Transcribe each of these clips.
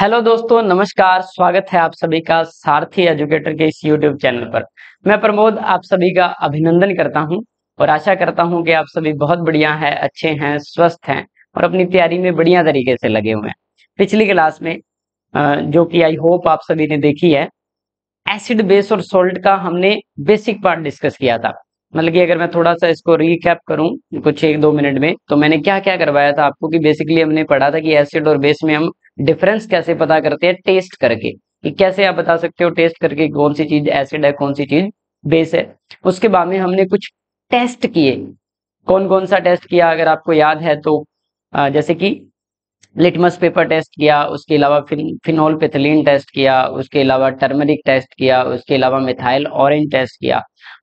Hello दोस्तों नमस्कार स्वागत है आप सभी का सारथी एजुकेटर के इस यूट्यूब चैनल पर मैं प्रमोद आप सभी का अभिनंदन करता हूं और आशा करता हूं कि आप सभी बहुत बढ़िया हैं अच्छे हैं स्वस्थ हैं और अपनी तैयारी में बढ़िया तरीके से लगे हुए हैं पिछली क्लास में जो कि आई होप आप सभी ने देखी है एसिड बेस और सोल्ट का हमने बेसिक पार्ट डिस्कस किया था मतलब कि अगर मैं थोड़ा सा इसको रिकैप करूं कुछ एक दो मिनट में तो मैंने क्या क्या करवाया था आपको कि बेसिकली हमने पढ़ा था कि एसिड और बेस में हम डिफरेंस कैसे पता करते हैं टेस्ट करके कि कैसे आप बता सकते हो टेस्ट करके कौन सी चीज एसिड है कौन सी चीज बेस है उसके बाद में हमने कुछ टेस्ट किए कौन कौन सा टेस्ट किया अगर आपको याद है तो जैसे कि लिटमस पेपर टेस्ट किया उसके अलावा फिन, फिनोल पेथलिन टेस्ट किया उसके अलावा टर्मरिक टेस्ट किया उसके अलावा मिथाइल ऑरेंज टेस्ट किया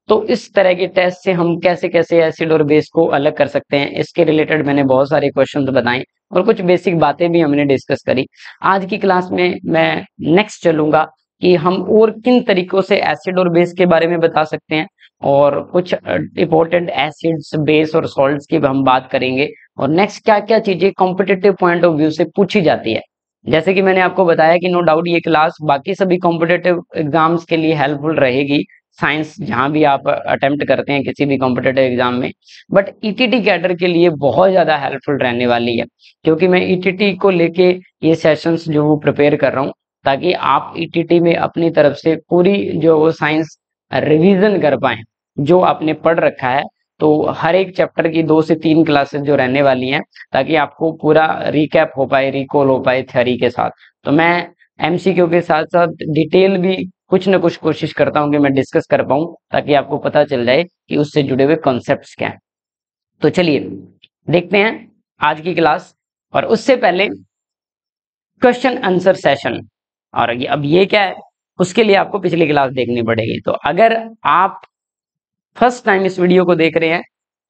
तो इस तरह के टेस्ट से हम कैसे कैसे एसिड और बेस को अलग कर सकते हैं इसके रिलेटेड मैंने बहुत सारे क्वेश्चन बताए और कुछ बेसिक बातें भी हमने डिस्कस करी आज की क्लास में मैं नेक्स्ट चलूंगा कि हम और किन तरीकों से एसिड और बेस के बारे में बता सकते हैं और कुछ इंपॉर्टेंट एसिड्स बेस और सॉल्ट्स की हम बात करेंगे और नेक्स्ट क्या क्या चीजें कॉम्पिटेटिव पॉइंट ऑफ व्यू से पूछी जाती है जैसे कि मैंने आपको बताया कि नो डाउट ये क्लास बाकी सभी कॉम्पिटेटिव एग्जाम्स के लिए हेल्पफुल रहेगी साइंस जहां भी आप अटेम्प्ट करते हैं किसी भी कॉम्पिटेटिव एग्जाम में बट ईटीटी e कैडर के लिए बहुत ज़्यादा हेल्पफुल रहने वाली है क्योंकि मैं ईटीटी e को लेके ये सेशंस जो वो प्रिपेयर कर रहा हूँ ताकि आप ईटीटी e में अपनी तरफ से पूरी जो वो साइंस रिविजन कर पाए जो आपने पढ़ रखा है तो हर एक चैप्टर की दो से तीन क्लासेस जो रहने वाली हैं ताकि आपको पूरा रिकैप हो पाए रिकॉल हो पाए थ्योरी के साथ तो मैं एमसीक्यू के साथ साथ डिटेल भी कुछ ना कुछ कोशिश करता हूँ कि मैं डिस्कस कर पाऊँ ताकि आपको पता चल जाए कि उससे जुड़े हुए कॉन्सेप्ट क्या हैं तो चलिए देखते हैं आज की क्लास और उससे पहले क्वेश्चन आंसर सेशन और ये अब ये क्या है उसके लिए आपको पिछली क्लास देखनी पड़ेगी तो अगर आप फर्स्ट टाइम इस वीडियो को देख रहे हैं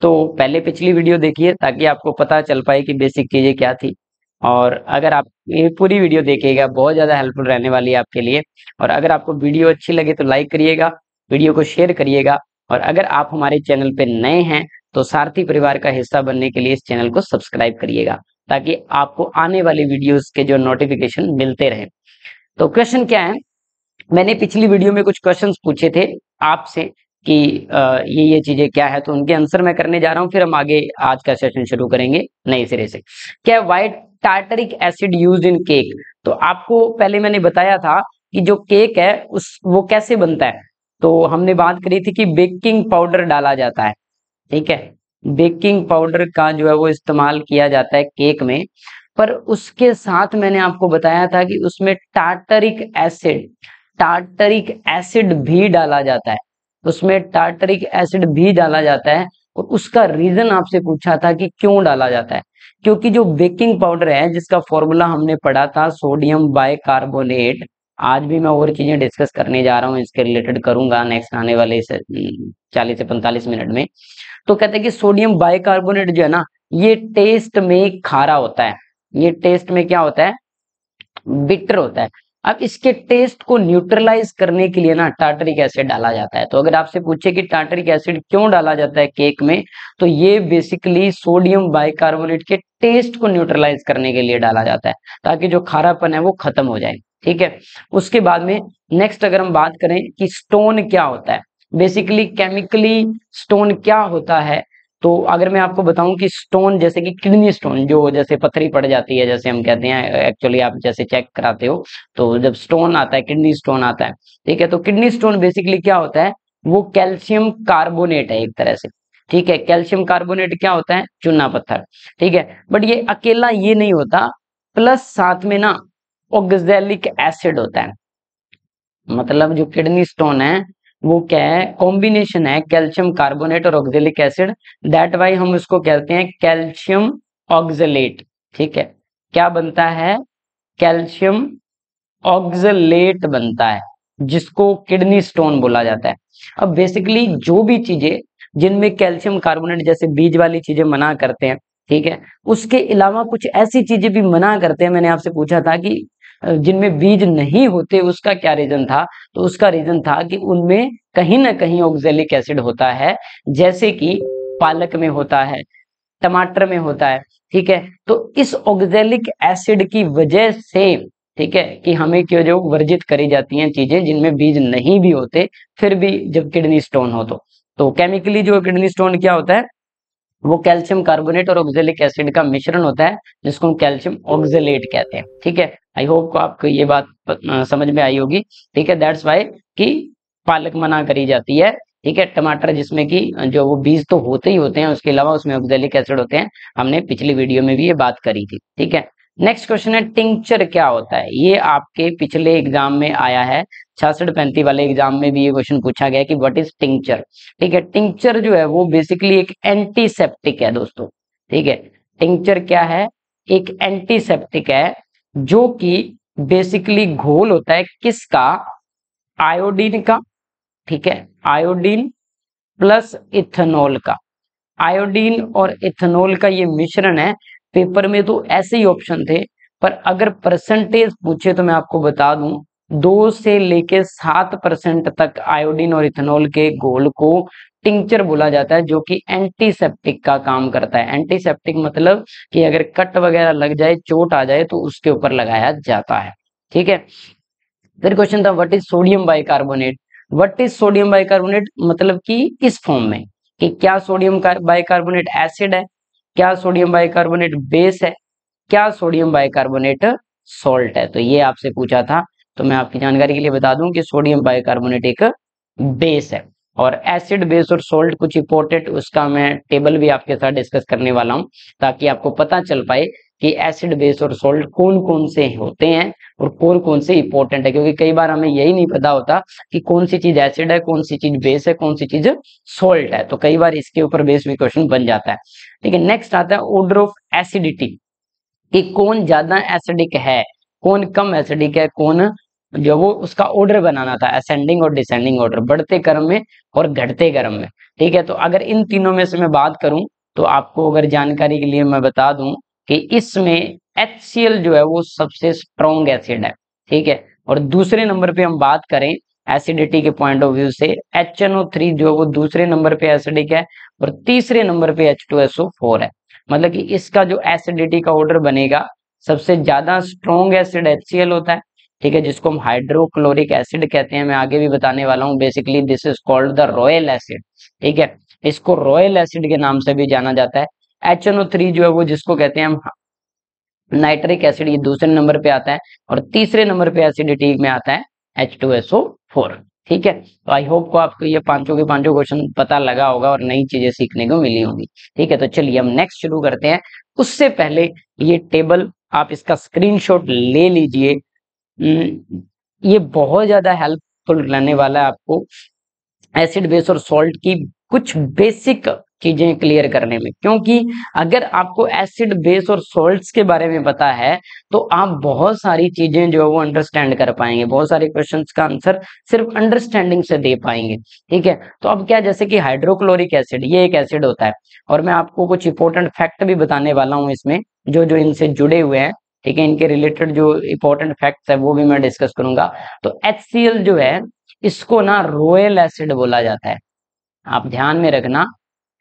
तो पहले पिछली वीडियो देखिए ताकि आपको पता चल पाए कि बेसिक चीजें क्या थी और अगर आप ये पूरी वीडियो देखिएगा बहुत ज़्यादा हेल्पफुल रहने वाली है आपके लिए और अगर आपको वीडियो अच्छी लगे तो लाइक करिएगा वीडियो को शेयर करिएगा और अगर आप हमारे चैनल पे नए हैं तो सारथी परिवार का हिस्सा बनने के लिए इस चैनल को सब्सक्राइब करिएगा ताकि आपको आने वाली वीडियोस के जो नोटिफिकेशन मिलते रहे तो क्वेश्चन क्या है मैंने पिछली वीडियो में कुछ क्वेश्चन पूछे थे आपसे कि ये ये चीजें क्या है तो उनके आंसर मैं करने जा रहा हूँ फिर हम आगे आज का सेशन शुरू करेंगे नए सिरे से क्या white tartaric acid use in cake तो आपको पहले मैंने बताया था कि जो केक है उस वो कैसे बनता है तो हमने बात करी थी कि बेकिंग पाउडर डाला जाता है ठीक है बेकिंग पाउडर का जो है वो इस्तेमाल किया जाता है केक में पर उसके साथ मैंने आपको बताया था कि उसमें टार्टरिक एसिड टार्टरिक एसिड भी डाला जाता है उसमें टार्टरिक एसिड भी डाला जाता है और उसका रीजन आपसे पूछा था कि क्यों डाला जाता है क्योंकि जो बेकिंग पाउडर है जिसका फॉर्मूला हमने पढ़ा था सोडियम बाय कार्बोनेट आज भी मैं और चीजें डिस्कस करने जा रहा हूँ इसके रिलेटेड करूंगा नेक्स्ट आने वाले हम्म, चालीस से पैंतालीस मिनट में तो कहते हैं कि सोडियम बाइकार्बोनेट जो है ना ये टेस्ट में खारा होता है ये टेस्ट में क्या होता है बिटर होता है अब इसके टेस्ट को न्यूट्रलाइज करने के लिए ना टाटरिक एसिड डाला जाता है तो अगर आपसे पूछे कि टाटरिक एसिड क्यों डाला जाता है केक में तो ये बेसिकली सोडियम बाइकार्बोनेट के टेस्ट को न्यूट्रलाइज करने के लिए डाला जाता है ताकि जो खारापन है वो खत्म हो जाए ठीक है उसके बाद में नेक्स्ट अगर हम बात करें कि स्टोन क्या होता है बेसिकली केमिकली स्टोन क्या होता है तो अगर मैं आपको बताऊं कि स्टोन जैसे कि किडनी स्टोन जो जैसे पत्थरी पड़ जाती है जैसे हम कहते हैं एक्चुअली आप जैसे चेक कराते हो तो जब स्टोन आता है किडनी स्टोन आता है ठीक है तो किडनी स्टोन बेसिकली क्या होता है वो कैल्शियम कार्बोनेट है एक तरह से ठीक है कैल्शियम कार्बोनेट क्या होता है चूना पत्थर ठीक है बट ये अकेला ये नहीं होता प्लस साथ में ना ओगजेलिक एसिड होता है मतलब जो किडनी स्टोन है वो क्या है कॉम्बिनेशन है कैल्शियम कार्बोनेट और ऑक्जेलिक एसिड दैट वाई हम उसको कहते हैं कैल्शियम ऑक्जलेट ठीक है क्या बनता है कैल्शियम ऑक्जलेट बनता है जिसको किडनी स्टोन बोला जाता है अब बेसिकली जो भी चीजें जिनमें कैल्शियम कार्बोनेट जैसे बीज वाली चीजें मना करते हैं ठीक है उसके अलावा कुछ ऐसी चीजें भी मना करते हैं मैंने आपसे पूछा था कि जिनमें बीज नहीं होते उसका क्या रीजन था तो उसका रीजन था कि उनमें कहीं ना कहीं ऑक्जेलिक एसिड होता है जैसे कि पालक में होता है टमाटर में होता है ठीक है तो इस ऑक्जेलिक एसिड की वजह से ठीक है कि हमें क्यों जो वर्जित करी जाती हैं चीजें जिनमें बीज नहीं भी होते फिर भी जब किडनी स्टोन हो तो तो केमिकली जो किडनी स्टोन क्या होता है वो कैल्शियम कार्बोनेट और ऑक्जेलिक एसिड का मिश्रण होता है जिसको हम कैल्शियम ऑक्जेलेट कहते हैं ठीक है आई होप को आपको ये बात समझ में आई होगी ठीक है दैट्स वाई कि पालक मना करी जाती है ठीक है टमाटर जिसमें कि जो वो बीज तो होते ही होते हैं उसके अलावा उसमें ऑक्जेलिक एसिड होते हैं हमने पिछली वीडियो में भी ये बात करी थी ठीक है नेक्स्ट क्वेश्चन है टिंक्चर क्या होता है ये आपके पिछले एग्जाम में आया है छासठ पैंती वाले एग्जाम में भी ये क्वेश्चन पूछा गया कि व्हाट इज टिंक्चर ठीक है टिंक्चर जो है वो बेसिकली एक एंटीसेप्टिक है दोस्तों ठीक है टिंक्चर क्या है एक एंटीसेप्टिक है जो कि बेसिकली घोल होता है किसका आयोडीन का ठीक है आयोडीन प्लस इथेनॉल का आयोडीन और इथेनॉल का ये मिश्रण है पेपर में तो ऐसे ही ऑप्शन थे पर अगर परसेंटेज पूछे तो मैं आपको बता दूं दो से लेके सात परसेंट तक आयोडीन और इथेनॉल के घोल को टिंचर बोला जाता है जो कि एंटीसेप्टिक का काम करता है एंटीसेप्टिक मतलब कि अगर कट वगैरह लग जाए चोट आ जाए तो उसके ऊपर लगाया जाता है ठीक है फिर क्वेश्चन था what is sodium bicarbonate what is sodium bicarbonate मतलब कि इस फॉर्म में कि क्या सोडियम बाइकार्बोनेट एसिड है क्या सोडियम बाइकार्बोनेट बेस है क्या सोडियम बाइकार्बोनेट सॉल्ट है तो ये आपसे पूछा था तो मैं आपकी जानकारी के लिए बता दूं कि सोडियम बाइकार्बोनेट एक बेस है और एसिड बेस और सोल्ट कुछ इंपोर्टेंट उसका मैं टेबल भी आपके साथ डिस्कस करने वाला हूं ताकि आपको पता चल पाए कि एसिड बेस और सोल्ट कौन कौन से होते हैं और कौन कौन से इंपोर्टेंट है क्योंकि कई बार हमें यही नहीं पता होता कि कौन सी चीज एसिड है कौन सी चीज बेस है कौन सी चीज सोल्ट है तो कई बार इसके ऊपर बेस भी क्वेश्चन बन जाता है ठीक है नेक्स्ट आता है ऑर्डर ऑफ एसिडिटी कि कौन ज्यादा एसिडिक है कौन कम एसिडिक है कौन जो वो उसका ऑर्डर बनाना था असेंडिंग और डिसेंडिंग ऑर्डर बढ़ते क्रम में और घटते क्रम में ठीक है तो अगर इन तीनों में से मैं बात करूं तो आपको अगर जानकारी के लिए मैं बता दूं कि इसमें एच जो है वो सबसे स्ट्रॉन्ग एसिड है ठीक है और दूसरे नंबर पे हम बात करें एसिडिटी के पॉइंट ऑफ व्यू से एच जो वो दूसरे नंबर पे एसिडिक है और तीसरे नंबर पे एच है मतलब कि इसका जो एसिडिटी का ऑर्डर बनेगा सबसे ज्यादा स्ट्रॉन्ग एसिड एच होता है ठीक है जिसको हम हाइड्रोक्लोरिक एसिड कहते हैं मैं आगे भी बताने वाला हूँ basically this is called the royal acid ठीक है इसको रॉयल एसिड के नाम से भी जाना जाता है एच जो है वो जिसको कहते हैं हम नाइट्रिक एसिड ये दूसरे नंबर पे आता है और तीसरे नंबर पे एसिडिटी में आता है फोर ठीक है तो आई होप को आपको ये पांचों के पांचों क्वेश्चन पता लगा होगा और नई चीजें सीखने को मिली होंगी ठीक है तो चलिए हम नेक्स्ट शुरू करते हैं उससे पहले ये टेबल आप इसका स्क्रीनशॉट ले लीजिए ये बहुत ज्यादा हेल्पफुल रहने वाला है आपको एसिड बेस और सॉल्ट की कुछ बेसिक चीजें क्लियर करने में क्योंकि अगर आपको एसिड बेस और सॉल्ट्स के बारे में पता है तो आप बहुत सारी चीजें जो है वो अंडरस्टैंड कर पाएंगे बहुत सारे क्वेश्चंस का आंसर सिर्फ अंडरस्टैंडिंग से दे पाएंगे ठीक है तो अब क्या जैसे कि हाइड्रोक्लोरिक एसिड ये एक एसिड होता है और मैं आपको कुछ इंपॉर्टेंट फैक्ट भी बताने वाला हूँ इसमें जो जो इनसे जुड़े हुए हैं ठीक है इनके रिलेटेड जो इंपॉर्टेंट फैक्ट्स है वो भी मैं डिस्कस करूंगा तो एच जो है इसको ना रोयल एसिड बोला जाता है आप ध्यान में रखना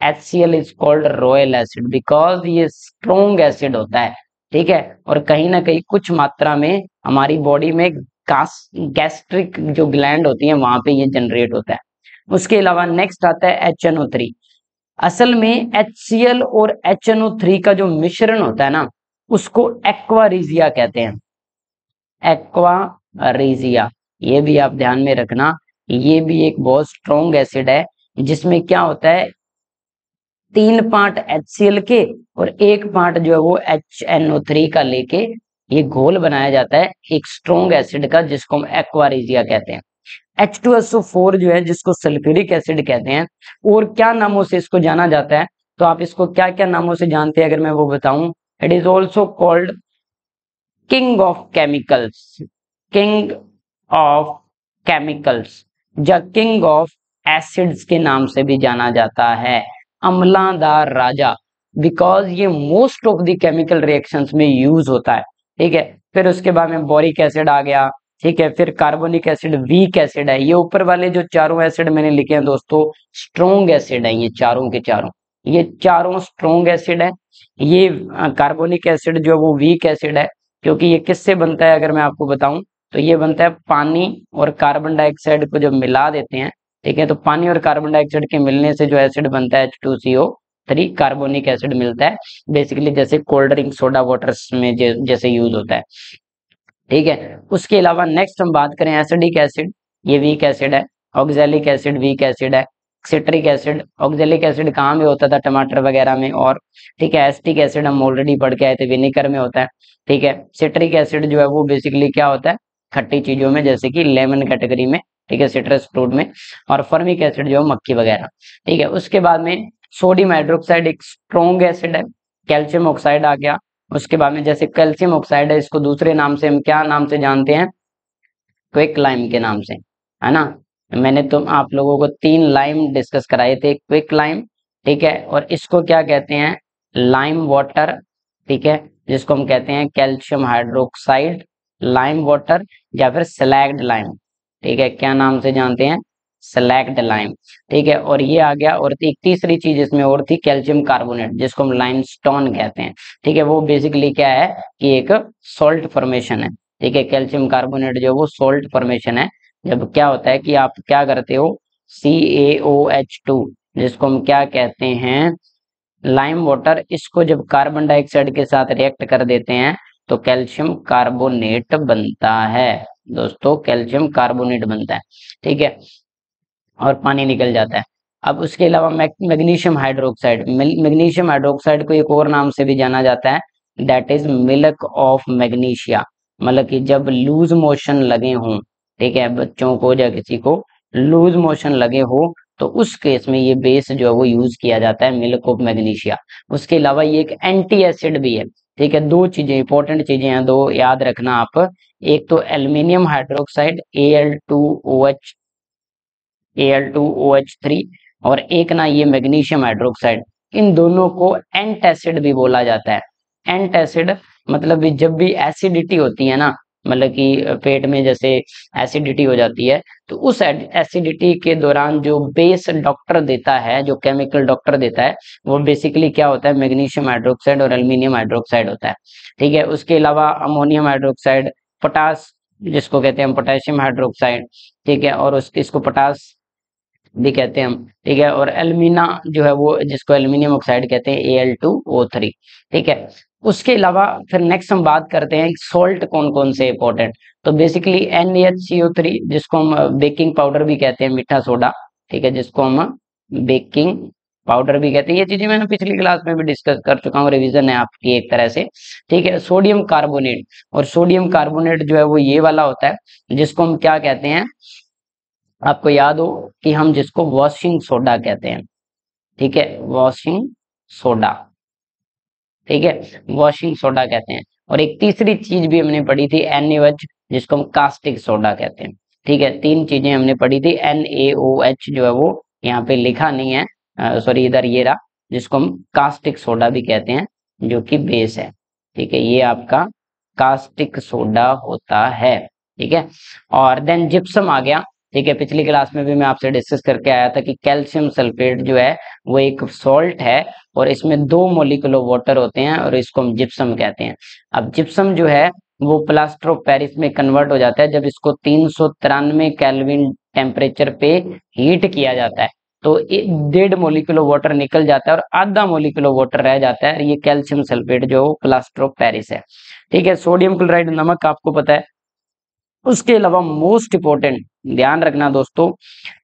H C L is called royal acid because ये स्ट्रोंग एसिड होता है ठीक है और कहीं ना कहीं कुछ मात्रा में हमारी बॉडी में गैस्ट्रिक जो ग्लैंड होती है वहां पे ये जनरेट होता है उसके अलावा नेक्स्ट आता है एच एन ओ थ्री असल में एच सी एल और एच एन ओ थ्री का जो मिश्रण होता है ना उसको एक्वारीजिया कहते हैं एक्वारीजिया ये भी आप ध्यान में रखना ये भी एक बहुत स्ट्रोंग एसिड है जिसमें क्या होता है तीन पार्ट एच के और एक पार्ट जो है वो एच थ्री का लेके ये घोल बनाया जाता है एक स्ट्रोंग एसिड का जिसको हम एक्वारीजिया कहते हैं एच टू एस फोर जो है जिसको सल्फ्यूरिक एसिड कहते हैं और क्या नामों से इसको जाना जाता है तो आप इसको क्या क्या नामों से जानते हैं अगर मैं वो बताऊं it is also called king of chemicals king of chemicals या किंग ऑफ एसिड्स के नाम से भी जाना जाता है अम्लादार राजा बिकॉज ये most of the chemical reactions में यूज होता है ठीक है फिर उसके बाद में बोरिक एसिड आ गया ठीक है फिर कार्बोनिक एसिड वीक एसिड है ये ऊपर वाले जो चारों एसिड मैंने लिखे हैं दोस्तों स्ट्रोंग एसिड है ये चारों के चारों ये चारों स्ट्रोंग एसिड है ये कार्बोनिक एसिड जो है वो वीक एसिड है क्योंकि ये किससे बनता है अगर मैं आपको बताऊं तो ये बनता है पानी और कार्बन डाइऑक्साइड को जब मिला देते हैं ठीक है तो पानी और कार्बन डाइऑक्साइड के मिलने से जो एसिड बनता है H two three carbonic acid मिलता है बेसिकली जैसे कोल्ड ड्रिंक सोडा वाटर में जैसे यूज होता है ठीक है उसके अलावा नेक्स्ट हम बात करें एसिडिक एसिड ये वीक एसिड है ऑक्जेलिक एसिड वीक एसिड है सिट्रिक एसिड ऑक्जेलिक एसिड कहाँ में होता था टमाटर वगैरह में और ठीक है एस्टिक एसिड हम ऑलरेडी पढ़ के आए थे विनेगर में होता है ठीक है सिट्रिक एसिड जो है वो बेसिकली क्या होता है खट्टी चीजों में जैसे कि लेमन कैटेगरी में ठीक है सिट्रस फ्रूट में और फर्मिक एसिड जो मक्खी वगैरह ठीक है उसके बाद में सोडियम हाइड्रोक्साइड एक स्ट्रॉन्ग एसिड है कैल्शियम ऑक्साइड आ गया उसके बाद में जैसे कैल्शियम ऑक्साइड है इसको दूसरे नाम से हम क्या नाम से जानते हैं क्विक लाइम के नाम से है ना मैंने तुम तो आप लोगों को तीन लाइम डिस्कस कराए थे क्विक लाइम ठीक है और इसको क्या कहते हैं लाइम वाटर ठीक है जिसको हम कहते हैं कैल्शियम हाइड्रोक्साइड लाइम वाटर या फिर स्लैग्ड लाइम ठीक है क्या नाम से जानते हैं सेलेक्ट लाइम ठीक है और ये आ गया और एक तीसरी चीज इसमें और थी कैल्शियम कार्बोनेट जिसको हम लाइम स्टोन कहते हैं ठीक है वो बेसिकली क्या है कि एक सोल्ट फॉर्मेशन है ठीक है कैल्शियम कार्बोनेट जो वो सोल्ट फॉर्मेशन है जब क्या होता है कि आप क्या करते हो सी एच टू जिसको हम क्या कहते हैं लाइम वाटर इसको जब कार्बन डाइऑक्साइड के साथ रिएक्ट कर देते हैं तो कैल्शियम कार्बोनेट बनता है दोस्तों कैल्शियम कार्बोनेट बनता है ठीक है और पानी निकल जाता है अब उसके अलावा मैग्नीशियम हाइड्रोक्साइड मैग्नीशियम हाइड्रोक्साइड को एक और नाम से भी जाना जाता है that is milk of magnesia मतलब कि जब लूज मोशन लगे हों ठीक है बच्चों को या किसी को लूज मोशन लगे हो तो उस केस में ये बेस जो है वो यूज किया जाता है मिल्क ऑफ मैग्नीशिया उसके अलावा ये एक एंटी एसिड भी है ठीक है दो चीजें इंपॉर्टेंट चीजें हैं दो याद रखना आप एक तो aluminium hydroxide A L two O H A L two O H three और एक ना ये मैग्नीशियम हाइड्रोक्साइड इन दोनों को एंट एसिड भी बोला जाता है एंट एसिड मतलब भी जब भी एसिडिटी होती है ना मतलब कि पेट में जैसे एसिडिटी हो जाती है तो उस एसिडिटी के दौरान जो बेस डॉक्टर देता है जो केमिकल डॉक्टर देता है वो बेसिकली क्या होता है मैग्नीशियम हाइड्रोक्साइड और एल्यूमिनियम हाइड्रोक्साइड होता है ठीक है उसके अलावा अमोनियम हाइड्रोक्साइड पोटास जिसको कहते हैं पोटेशियम हाइड्रोक्साइड ठीक है और उस इसको पोटास भी कहते हैं हम ठीक है और एलमिना जो है वो जिसको एल्यूमिनियम ऑक्साइड कहते हैं A L two O three ठीक है उसके अलावा फिर नेक्स्ट हम बात करते हैं सोल्ट कौन कौन से इंपॉर्टेंट तो basically N H C O three जिसको हम बेकिंग uh, पाउडर भी कहते हैं मीठा सोडा ठीक है जिसको हम बेकिंग uh, पाउडर भी कहते हैं ये चीजें मैंने पिछली क्लास में भी डिस्कस कर चुका हूँ रिवीजन है आपकी एक तरह से ठीक है सोडियम कार्बोनेट और सोडियम कार्बोनेट जो है वो ये वाला होता है जिसको हम क्या कहते हैं आपको याद हो कि हम जिसको वॉशिंग सोडा कहते हैं ठीक है वॉशिंग सोडा ठीक है वॉशिंग सोडा कहते हैं और एक तीसरी चीज भी हमने पढ़ी थी एनएच जिसको हम कास्टिक सोडा कहते हैं ठीक है तीन चीजें हमने पढ़ी थी एन ए ओ एच जो है वो यहाँ पे लिखा नहीं है सॉरी इधर ये रहा जिसको हम कास्टिक सोडा भी कहते हैं जो कि बेस है ठीक है ये आपका कास्टिक सोडा होता है ठीक है और देन जिप्सम आ गया ठीक है पिछली क्लास में भी मैं आपसे डिस्कस करके आया था कि कैल्शियम सल्फेट जो है वो एक सॉल्ट है और इसमें दो मोलिकुलो वाटर होते हैं और इसको हम जिप्सम कहते हैं अब जिप्सम जो है वो प्लास्टर ऑफ पेरिस में कन्वर्ट हो जाता है जब इसको तीन सौ तिरानवे कैलविन टेम्परेचर पे हीट किया जाता है तो डेढ़ मोलिकुलो वाटर निकल जाता है और आधा मोलिकुलो वाटर रह जाता है ये कैल्शियम सल्फेट जो प्लास्टर ऑफ पेरिस है ठीक है सोडियम क्लोराइड नमक आपको पता है उसके अलावा मोस्ट इंपोर्टेंट ध्यान रखना दोस्तों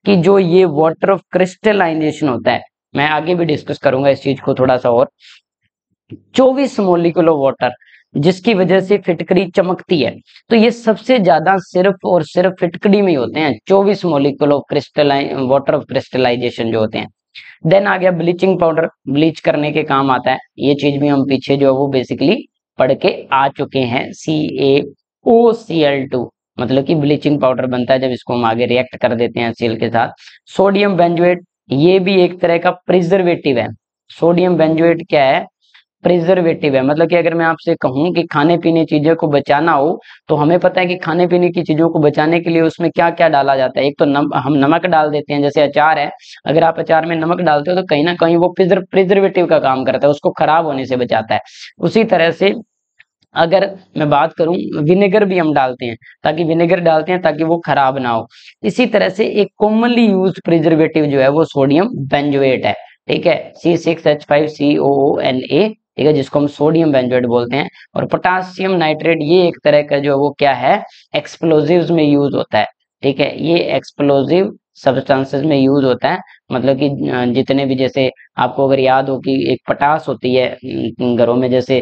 कि जो ये वाटर ऑफ क्रिस्टलाइजेशन होता है मैं आगे भी डिस्कस करूंगा इस चीज को थोड़ा सा और 24 मोलिकुल ऑफ वाटर जिसकी वजह से फिटकड़ी चमकती है तो ये सबसे ज्यादा सिर्फ और सिर्फ फिटकड़ी में ही होते हैं 24 मोलिकुल ऑफ क्रिस्टलाइ वाटर ऑफ क्रिस्टलाइजेशन जो होते हैं देन आ गया ब्लीचिंग पाउडर ब्लीच करने के काम आता है ये चीज भी हम पीछे जो है वो बेसिकली पढ़ के आ चुके हैं सी A O C L two मतलब कि ब्लीचिंग पाउडर बनता है जब इसको हम आगे रिएक्ट कर देते हैं सील के साथ सोडियम बेंजुएट ये भी एक तरह का प्रिजर्वेटिव है सोडियम बेंजुएट क्या है प्रिजर्वेटिव है मतलब कि अगर मैं आपसे कहूं कि खाने पीने चीजों को बचाना हो तो हमें पता है कि खाने पीने की चीजों को बचाने के लिए उसमें क्या क्या डाला जाता है एक तो नम, हम नमक डाल देते हैं जैसे अचार है अगर आप अचार में नमक डालते हो तो कहीं ना कहीं वो प्रिजर्वेटिव का काम करता है उसको खराब होने से बचाता है उसी तरह से अगर मैं बात करूं विनेगर भी हम डालते हैं ताकि विनेगर डालते हैं ताकि वो खराब ना हो इसी तरह से एक कॉमनली यूज प्रिजर्वेटिव जो है वो सोडियम बेंजोएट है ठीक है C six H five C O N A ठीक है जिसको हम सोडियम बेंजोएट बोलते हैं और पोटासियम नाइट्रेट ये एक तरह का जो है वो क्या है एक्सप्लोजिव में यूज होता है ठीक है ये एक्सप्लोजिव सब्सटेंसेस में यूज होता है मतलब कि जितने भी जैसे आपको अगर याद हो कि एक पटास होती है घरों में जैसे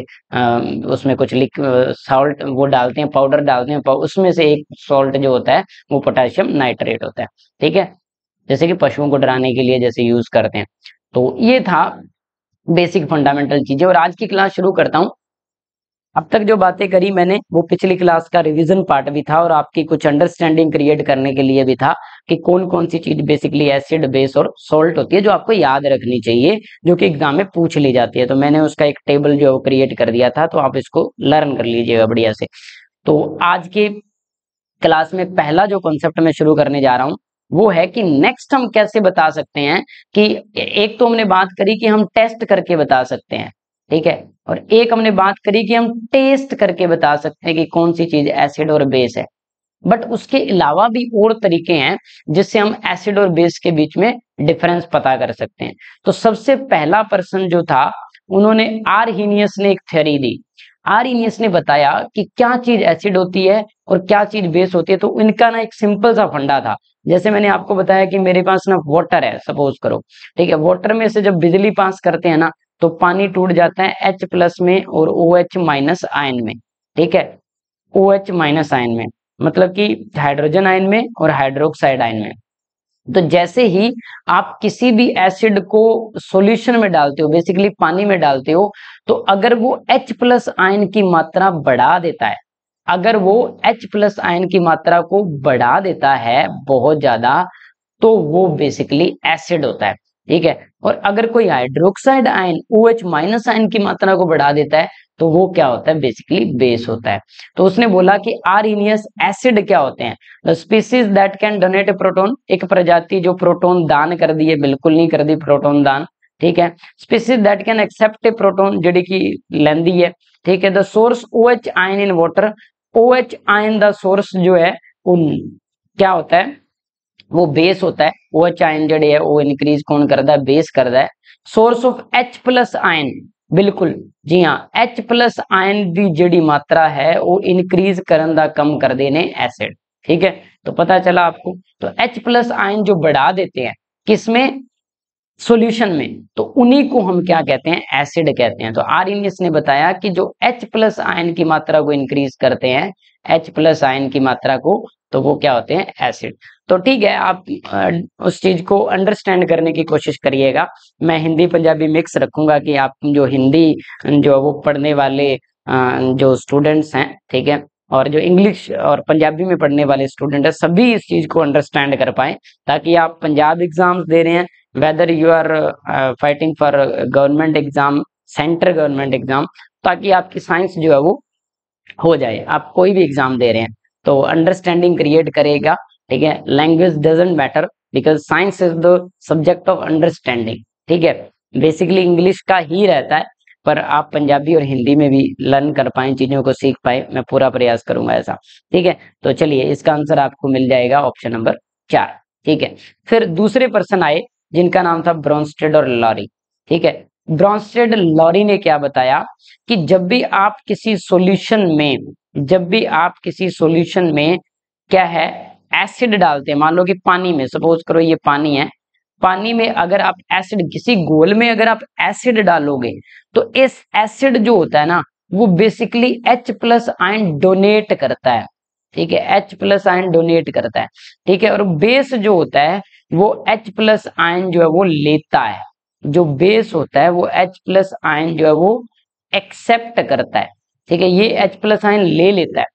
उसमें कुछ लिक सॉल्ट वो डालते हैं पाउडर डालते हैं उसमें से एक सॉल्ट जो होता है वो पोटेशियम नाइट्रेट होता है ठीक है जैसे कि पशुओं को डराने के लिए जैसे यूज करते हैं तो ये था बेसिक फंडामेंटल चीजें और आज की क्लास शुरू करता हूँ अब तक जो बातें करी मैंने वो पिछली क्लास का रिवीजन पार्ट भी था और आपकी कुछ अंडरस्टैंडिंग क्रिएट करने के लिए भी था कि कौन कौन सी चीज बेसिकली एसिड बेस और सॉल्ट होती है जो आपको याद रखनी चाहिए जो कि एग्जाम में पूछ ली जाती है तो मैंने उसका एक टेबल जो क्रिएट कर दिया था तो आप इसको लर्न कर लीजिएगा बढ़िया से तो आज के क्लास में पहला जो कॉन्सेप्ट मैं शुरू करने जा रहा हूँ वो है कि नेक्स्ट हम कैसे बता सकते हैं कि एक तो हमने बात करी कि हम टेस्ट करके बता सकते हैं ठीक है और एक हमने बात करी कि हम टेस्ट करके बता सकते हैं कि कौन सी चीज एसिड और बेस है बट उसके अलावा भी और तरीके हैं जिससे हम एसिड और बेस के बीच में डिफरेंस पता कर सकते हैं तो सबसे पहला पर्सन जो था उन्होंने आर हीनियस ने एक थ्योरी दी आर हीनियस ने बताया कि क्या चीज एसिड होती है और क्या चीज बेस होती है तो इनका ना एक सिंपल सा फंडा था जैसे मैंने आपको बताया कि मेरे पास ना वाटर है सपोज करो ठीक है वाटर में से जब बिजली पास करते हैं ना तो पानी टूट जाता है एच प्लस में और ओ एच माइनस आयन में ठीक है ओ एच माइनस आयन में मतलब कि हाइड्रोजन आयन में और हाइड्रोक्साइड आयन में तो जैसे ही आप किसी भी एसिड को सॉल्यूशन में डालते हो बेसिकली पानी में डालते हो तो अगर वो एच प्लस आयन की मात्रा बढ़ा देता है अगर वो एच प्लस आयन की मात्रा को बढ़ा देता है बहुत ज्यादा तो वो बेसिकली एसिड होता है ठीक है और अगर कोई hydroxide ion O minus ion की मात्रा को बढ़ा देता है तो वो क्या होता है बेसिकली बेस होता है तो उसने बोला कि आरिनियस एसिड क्या होते हैं the species that can donate a proton एक प्रजाति जो प्रोटोन दान कर दी है बिल्कुल नहीं कर दी प्रोटोन दान ठीक है species that can accept a proton जेडी की लेंदी है ठीक है the source O H ion in water O H ion the source जो है उन क्या होता है वो बेस होता है ओ एच आयन जड़े है वो इंक्रीज कौन करता है बेस करता है source of H plus ion जी हाँ एच प्लस आयन की जी मात्रा है वो इनक्रीज करने का कम करते हैं एसिड ठीक है तो पता चला आपको तो प्लस आयन जो बढ़ा देते हैं किसमें सॉल्यूशन में तो उन्हीं को हम क्या कहते हैं एसिड कहते हैं तो इन ने बताया कि जो एच प्लस आयन की मात्रा को इंक्रीज करते हैं एच प्लस आयन की मात्रा को तो वो क्या होते हैं एसिड तो ठीक है आप उस चीज को अंडरस्टैंड करने की कोशिश करिएगा मैं हिंदी पंजाबी मिक्स रखूंगा कि आप जो हिंदी जो वो पढ़ने वाले जो स्टूडेंट्स हैं ठीक है और जो इंग्लिश और पंजाबी में पढ़ने वाले स्टूडेंट है सभी इस चीज को अंडरस्टैंड कर पाए ताकि आप पंजाब एग्जाम्स दे रहे हैं whether you are fighting for government exam central government exam ताकि आपकी साइंस जो है वो हो जाए आप कोई भी एग्जाम दे रहे हैं तो अंडरस्टैंडिंग क्रिएट करेगा ठीक है language doesn't matter because science is the subject of understanding ठीक है बेसिकली इंग्लिश का ही रहता है पर आप पंजाबी और हिंदी में भी लर्न कर पाए चीजों को सीख पाए मैं पूरा प्रयास करूंगा ऐसा ठीक है तो चलिए इसका आंसर आपको मिल जाएगा ऑप्शन नंबर चार ठीक है फिर दूसरे पर्सन आए जिनका नाम था ब्रॉन्स्टेड और लॉरी ठीक है ब्रॉन्स्टेड लॉरी ने क्या बताया कि जब भी आप किसी सॉल्यूशन में जब भी आप किसी सॉल्यूशन में क्या है एसिड डालते हैं मान लो कि पानी में सपोज करो ये पानी है पानी में अगर आप एसिड किसी गोल में अगर आप एसिड डालोगे तो इस एसिड जो होता है ना वो basically H plus ion donate करता है ठीक है H प्लस आयन डोनेट करता है ठीक है और बेस जो होता है वो H प्लस आयन जो है वो लेता है जो बेस होता है वो H प्लस आयन जो है वो एक्सेप्ट करता है ठीक है ये H प्लस आयन ले लेता है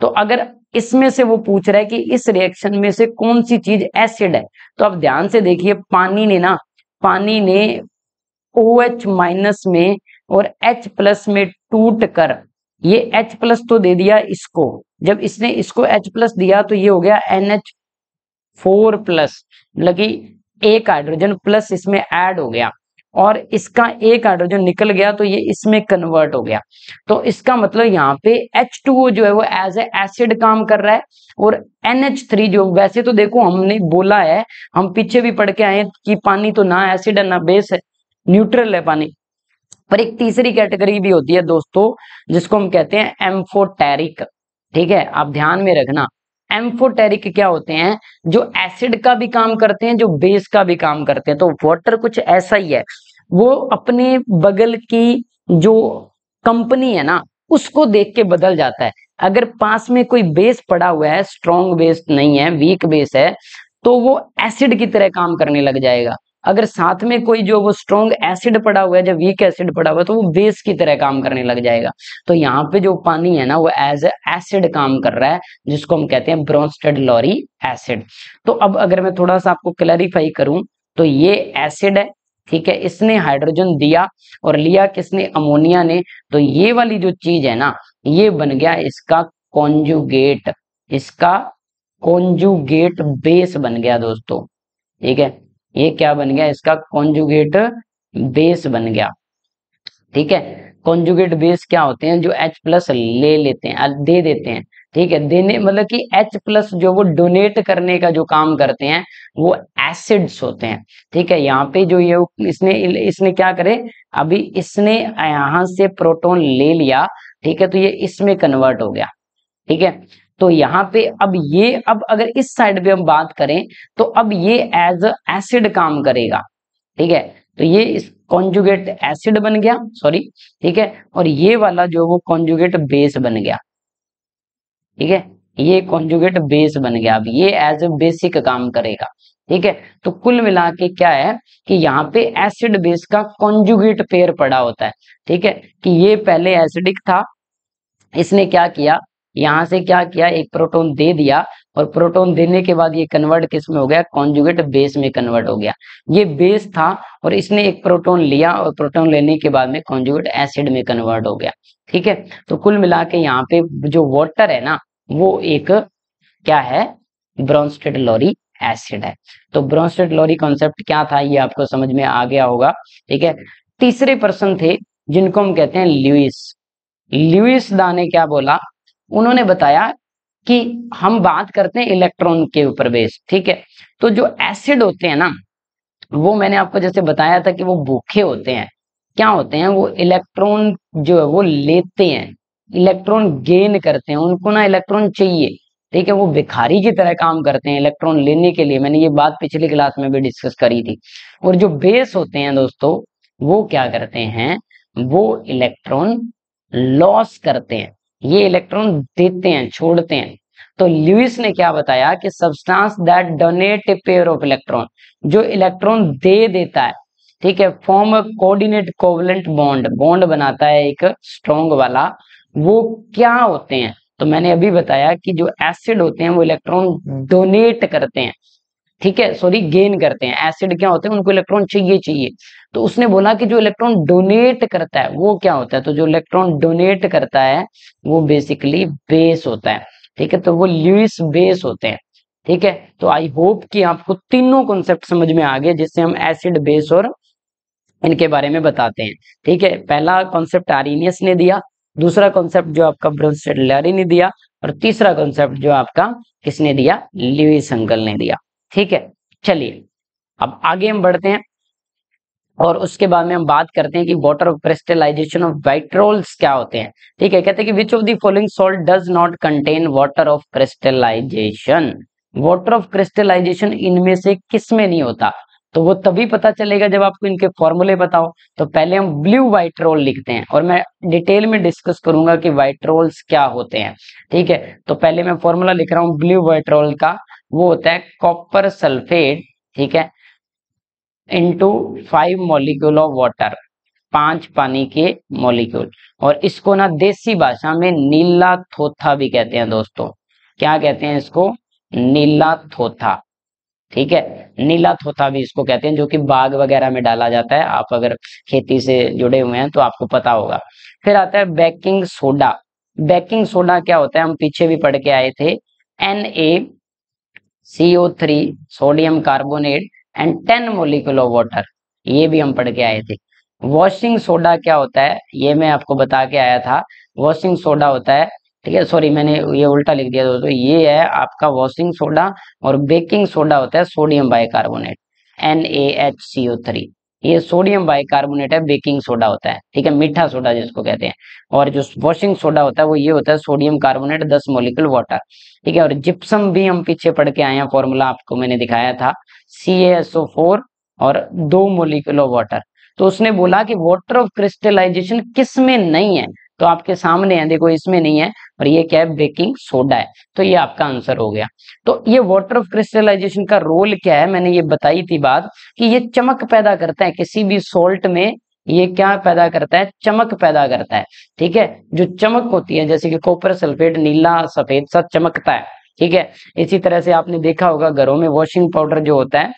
तो अगर इसमें से वो पूछ रहा है कि इस रिएक्शन में से कौन सी चीज एसिड है तो आप ध्यान से देखिए पानी ने ना पानी ने ओ एच माइनस में और एच प्लस में टूट कर ये एच प्लस तो दे दिया इसको जब इसने इसको एच प्लस दिया तो ये हो गया एन एच फोर प्लस मतलब की एक हाइड्रोजन प्लस इसमें ऐड हो गया और इसका एक हाइड्रोजन निकल गया तो ये इसमें कन्वर्ट हो गया तो इसका मतलब यहाँ पे एच जो है वो एज ए एसिड काम कर रहा है और NH3 जो वैसे तो देखो हमने बोला है हम पीछे भी पढ़ के आए कि पानी तो ना एसिड है ना बेस है न्यूट्रल है पानी पर एक तीसरी कैटेगरी भी होती है दोस्तों जिसको हम कहते हैं एम्फोटेरिक ठीक है आप ध्यान में रखना एम्फोटेरिक क्या होते हैं जो एसिड का भी काम करते हैं जो बेस का भी काम करते हैं तो वाटर कुछ ऐसा ही है वो अपने बगल की जो कंपनी है ना उसको देख के बदल जाता है अगर पास में कोई बेस पड़ा हुआ है स्ट्रॉन्ग बेस नहीं है वीक बेस है तो वो एसिड की तरह काम करने लग जाएगा अगर साथ में कोई जो वो स्ट्रॉन्ग एसिड पड़ा हुआ है जब वीक एसिड पड़ा हुआ है तो वो बेस की तरह काम करने लग जाएगा तो यहाँ पे जो पानी है ना वो एज एसिड काम कर रहा है जिसको हम कहते हैं ब्रॉन्स्टेड लॉरी एसिड तो अब अगर मैं थोड़ा सा आपको क्लैरिफाई करूं तो ये एसिड है ठीक है इसने हाइड्रोजन दिया और लिया किसने अमोनिया ने तो ये वाली जो चीज है ना ये बन गया इसका कॉन्जुगेट इसका कॉन्जुगेट बेस बन गया दोस्तों ठीक है ये क्या बन गया इसका कॉन्जुगेट बेस बन गया ठीक है कॉन्जुगेट बेस क्या होते हैं जो H प्लस ले लेते हैं दे देते हैं ठीक है देने मतलब कि H प्लस जो वो डोनेट करने का जो काम करते हैं वो एसिड्स होते हैं ठीक है यहाँ पे जो ये इसने इसने क्या करे अभी इसने यहां से प्रोटोन ले लिया ठीक है तो ये इसमें कन्वर्ट हो गया ठीक है तो यहाँ पे अब ये अब अगर इस साइड पे हम बात करें तो अब ये एज एसिड काम करेगा ठीक है तो ये इस कॉन्जुगेट एसिड बन गया सॉरी ठीक है और ये वाला जो वो कॉन्जुगेट बेस बन गया ठीक है ये कॉन्जुगेट बेस बन गया अब ये एज ए बेसिक काम करेगा ठीक है तो कुल मिला के क्या है कि यहाँ पे एसिड बेस का कॉन्जुगेट पेयर पड़ा होता है ठीक है कि ये पहले एसिडिक था इसने क्या किया यहां से क्या किया एक प्रोटोन दे दिया और प्रोटोन देने के बाद ये कन्वर्ट किस में हो गया कॉन्जुगेट बेस में कन्वर्ट हो गया ये बेस था और इसने एक प्रोटोन लिया और प्रोटोन लेने के बाद में कॉन्जुगेट एसिड में कन्वर्ट हो गया ठीक है तो कुल मिला के यहाँ पे जो वॉटर है ना वो एक क्या है ब्रॉन्स्टेड लॉरी एसिड है तो ब्रॉन्स्टेड लॉरी कॉन्सेप्ट क्या था ये आपको समझ में आ गया होगा ठीक है तीसरे पर्सन थे जिनको हम कहते हैं ल्यूस ल्यूस दा ने क्या बोला उन्होंने बताया कि हम बात करते हैं इलेक्ट्रॉन के ऊपर बेस ठीक है तो जो एसिड होते हैं ना वो मैंने आपको जैसे बताया था कि वो भूखे होते हैं क्या होते हैं वो इलेक्ट्रॉन जो है वो लेते हैं इलेक्ट्रॉन गेन करते हैं उनको ना इलेक्ट्रॉन चाहिए ठीक है वो भिखारी की तरह काम करते हैं इलेक्ट्रॉन लेने के लिए मैंने ये बात पिछली क्लास में भी डिस्कस करी थी और जो बेस होते हैं दोस्तों वो क्या करते हैं वो इलेक्ट्रॉन लॉस करते हैं ये इलेक्ट्रॉन देते हैं हम्म। छोड़ते हैं तो लुइस ने क्या बताया कि substance that donate a pair of electron जो इलेक्ट्रॉन दे देता है ठीक है form coordinate covalent bond bond बनाता है एक स्ट्रॉन्ग वाला वो क्या होते हैं तो मैंने अभी बताया कि जो एसिड होते हैं वो इलेक्ट्रॉन हम्म। डोनेट करते हैं ठीक है सॉरी गेन करते हैं एसिड क्या होते हैं उनको इलेक्ट्रॉन चाहिए चाहिए तो उसने बोला कि जो इलेक्ट्रॉन डोनेट करता है वो क्या होता है तो जो इलेक्ट्रॉन डोनेट करता है वो बेसिकली बेस होता है ठीक है तो वो ल्यूस बेस होते हैं ठीक है तो आई होप कि आपको तीनों कॉन्सेप्ट समझ में आ गए जिससे हम एसिड बेस और इनके बारे में बताते हैं ठीक है पहला कॉन्सेप्ट आरिनियस ने दिया दूसरा कॉन्सेप्ट जो आपका लारी ने दिया और तीसरा कॉन्सेप्ट जो आपका किसने दिया लिविस अंकल ने दिया ठीक है चलिए अब आगे हम बढ़ते हैं और उसके बाद में हम बात करते हैं कि वाटर क्रिस्टलाइजेशन ऑफ वाइट्रोल्स क्या होते हैं ठीक है कहते हैं कि which of the following does not contain water of crystallization water of crystallization इनमें से किस में नहीं होता तो वो तभी पता चलेगा जब आपको इनके फॉर्मूले बताओ तो पहले हम ब्लू रोल लिखते हैं और मैं डिटेल में डिस्कस करूंगा कि रोल्स क्या होते हैं ठीक है तो पहले मैं फॉर्मूला लिख रहा हूं ब्लू रोल का वो होता है कॉपर सल्फेट ठीक है into five molecule of water पांच पानी के मोलिक्यूल और इसको ना देसी भाषा में नीला थोथा भी कहते हैं दोस्तों क्या कहते हैं इसको नीला थोथा ठीक है नीला थोथा भी इसको कहते हैं जो कि बाग वगैरह में डाला जाता है आप अगर खेती से जुड़े हुए हैं तो आपको पता होगा फिर आता है बेकिंग सोडा बेकिंग सोडा क्या होता है हम पीछे भी पढ़ के आए थे N A C O three sodium carbonate and ten molecule of water ये भी हम पढ़ के आए थे वॉशिंग सोडा क्या होता है ये मैं आपको बता के आया था वॉशिंग सोडा होता है ठीक है सॉरी मैंने ये उल्टा लिख दिया दोस्तों ये है आपका वॉशिंग सोडा और बेकिंग सोडा होता है sodium bicarbonate N A H C O three ये सोडियम बाइकार्बोनेट है बेकिंग सोडा होता है ठीक है मीठा सोडा जिसको कहते हैं और जो वॉशिंग सोडा होता है वो ये होता है सोडियम कार्बोनेट दस मोलिकुल वाटर ठीक है और जिप्सम भी हम पीछे पढ़ के आए हैं फॉर्मूला आपको मैंने दिखाया था सी एस ओ फोर और दो मोलिकुल वाटर तो उसने बोला कि वाटर ऑफ क्रिस्टलाइजेशन किस में नहीं है तो आपके सामने है देखो इसमें नहीं है और ये क्या है बेकिंग सोडा है तो ये आपका आंसर हो गया तो ये वाटर ऑफ क्रिस्टलाइजेशन का रोल क्या है मैंने ये बताई थी बात कि ये चमक पैदा करता है किसी भी सोल्ट में ये क्या पैदा करता है चमक पैदा करता है ठीक है जो चमक होती है जैसे कि कॉपर सल्फेट नीला सफेद सा चमकता है ठीक है इसी तरह से आपने देखा होगा घरों में वॉशिंग पाउडर जो होता है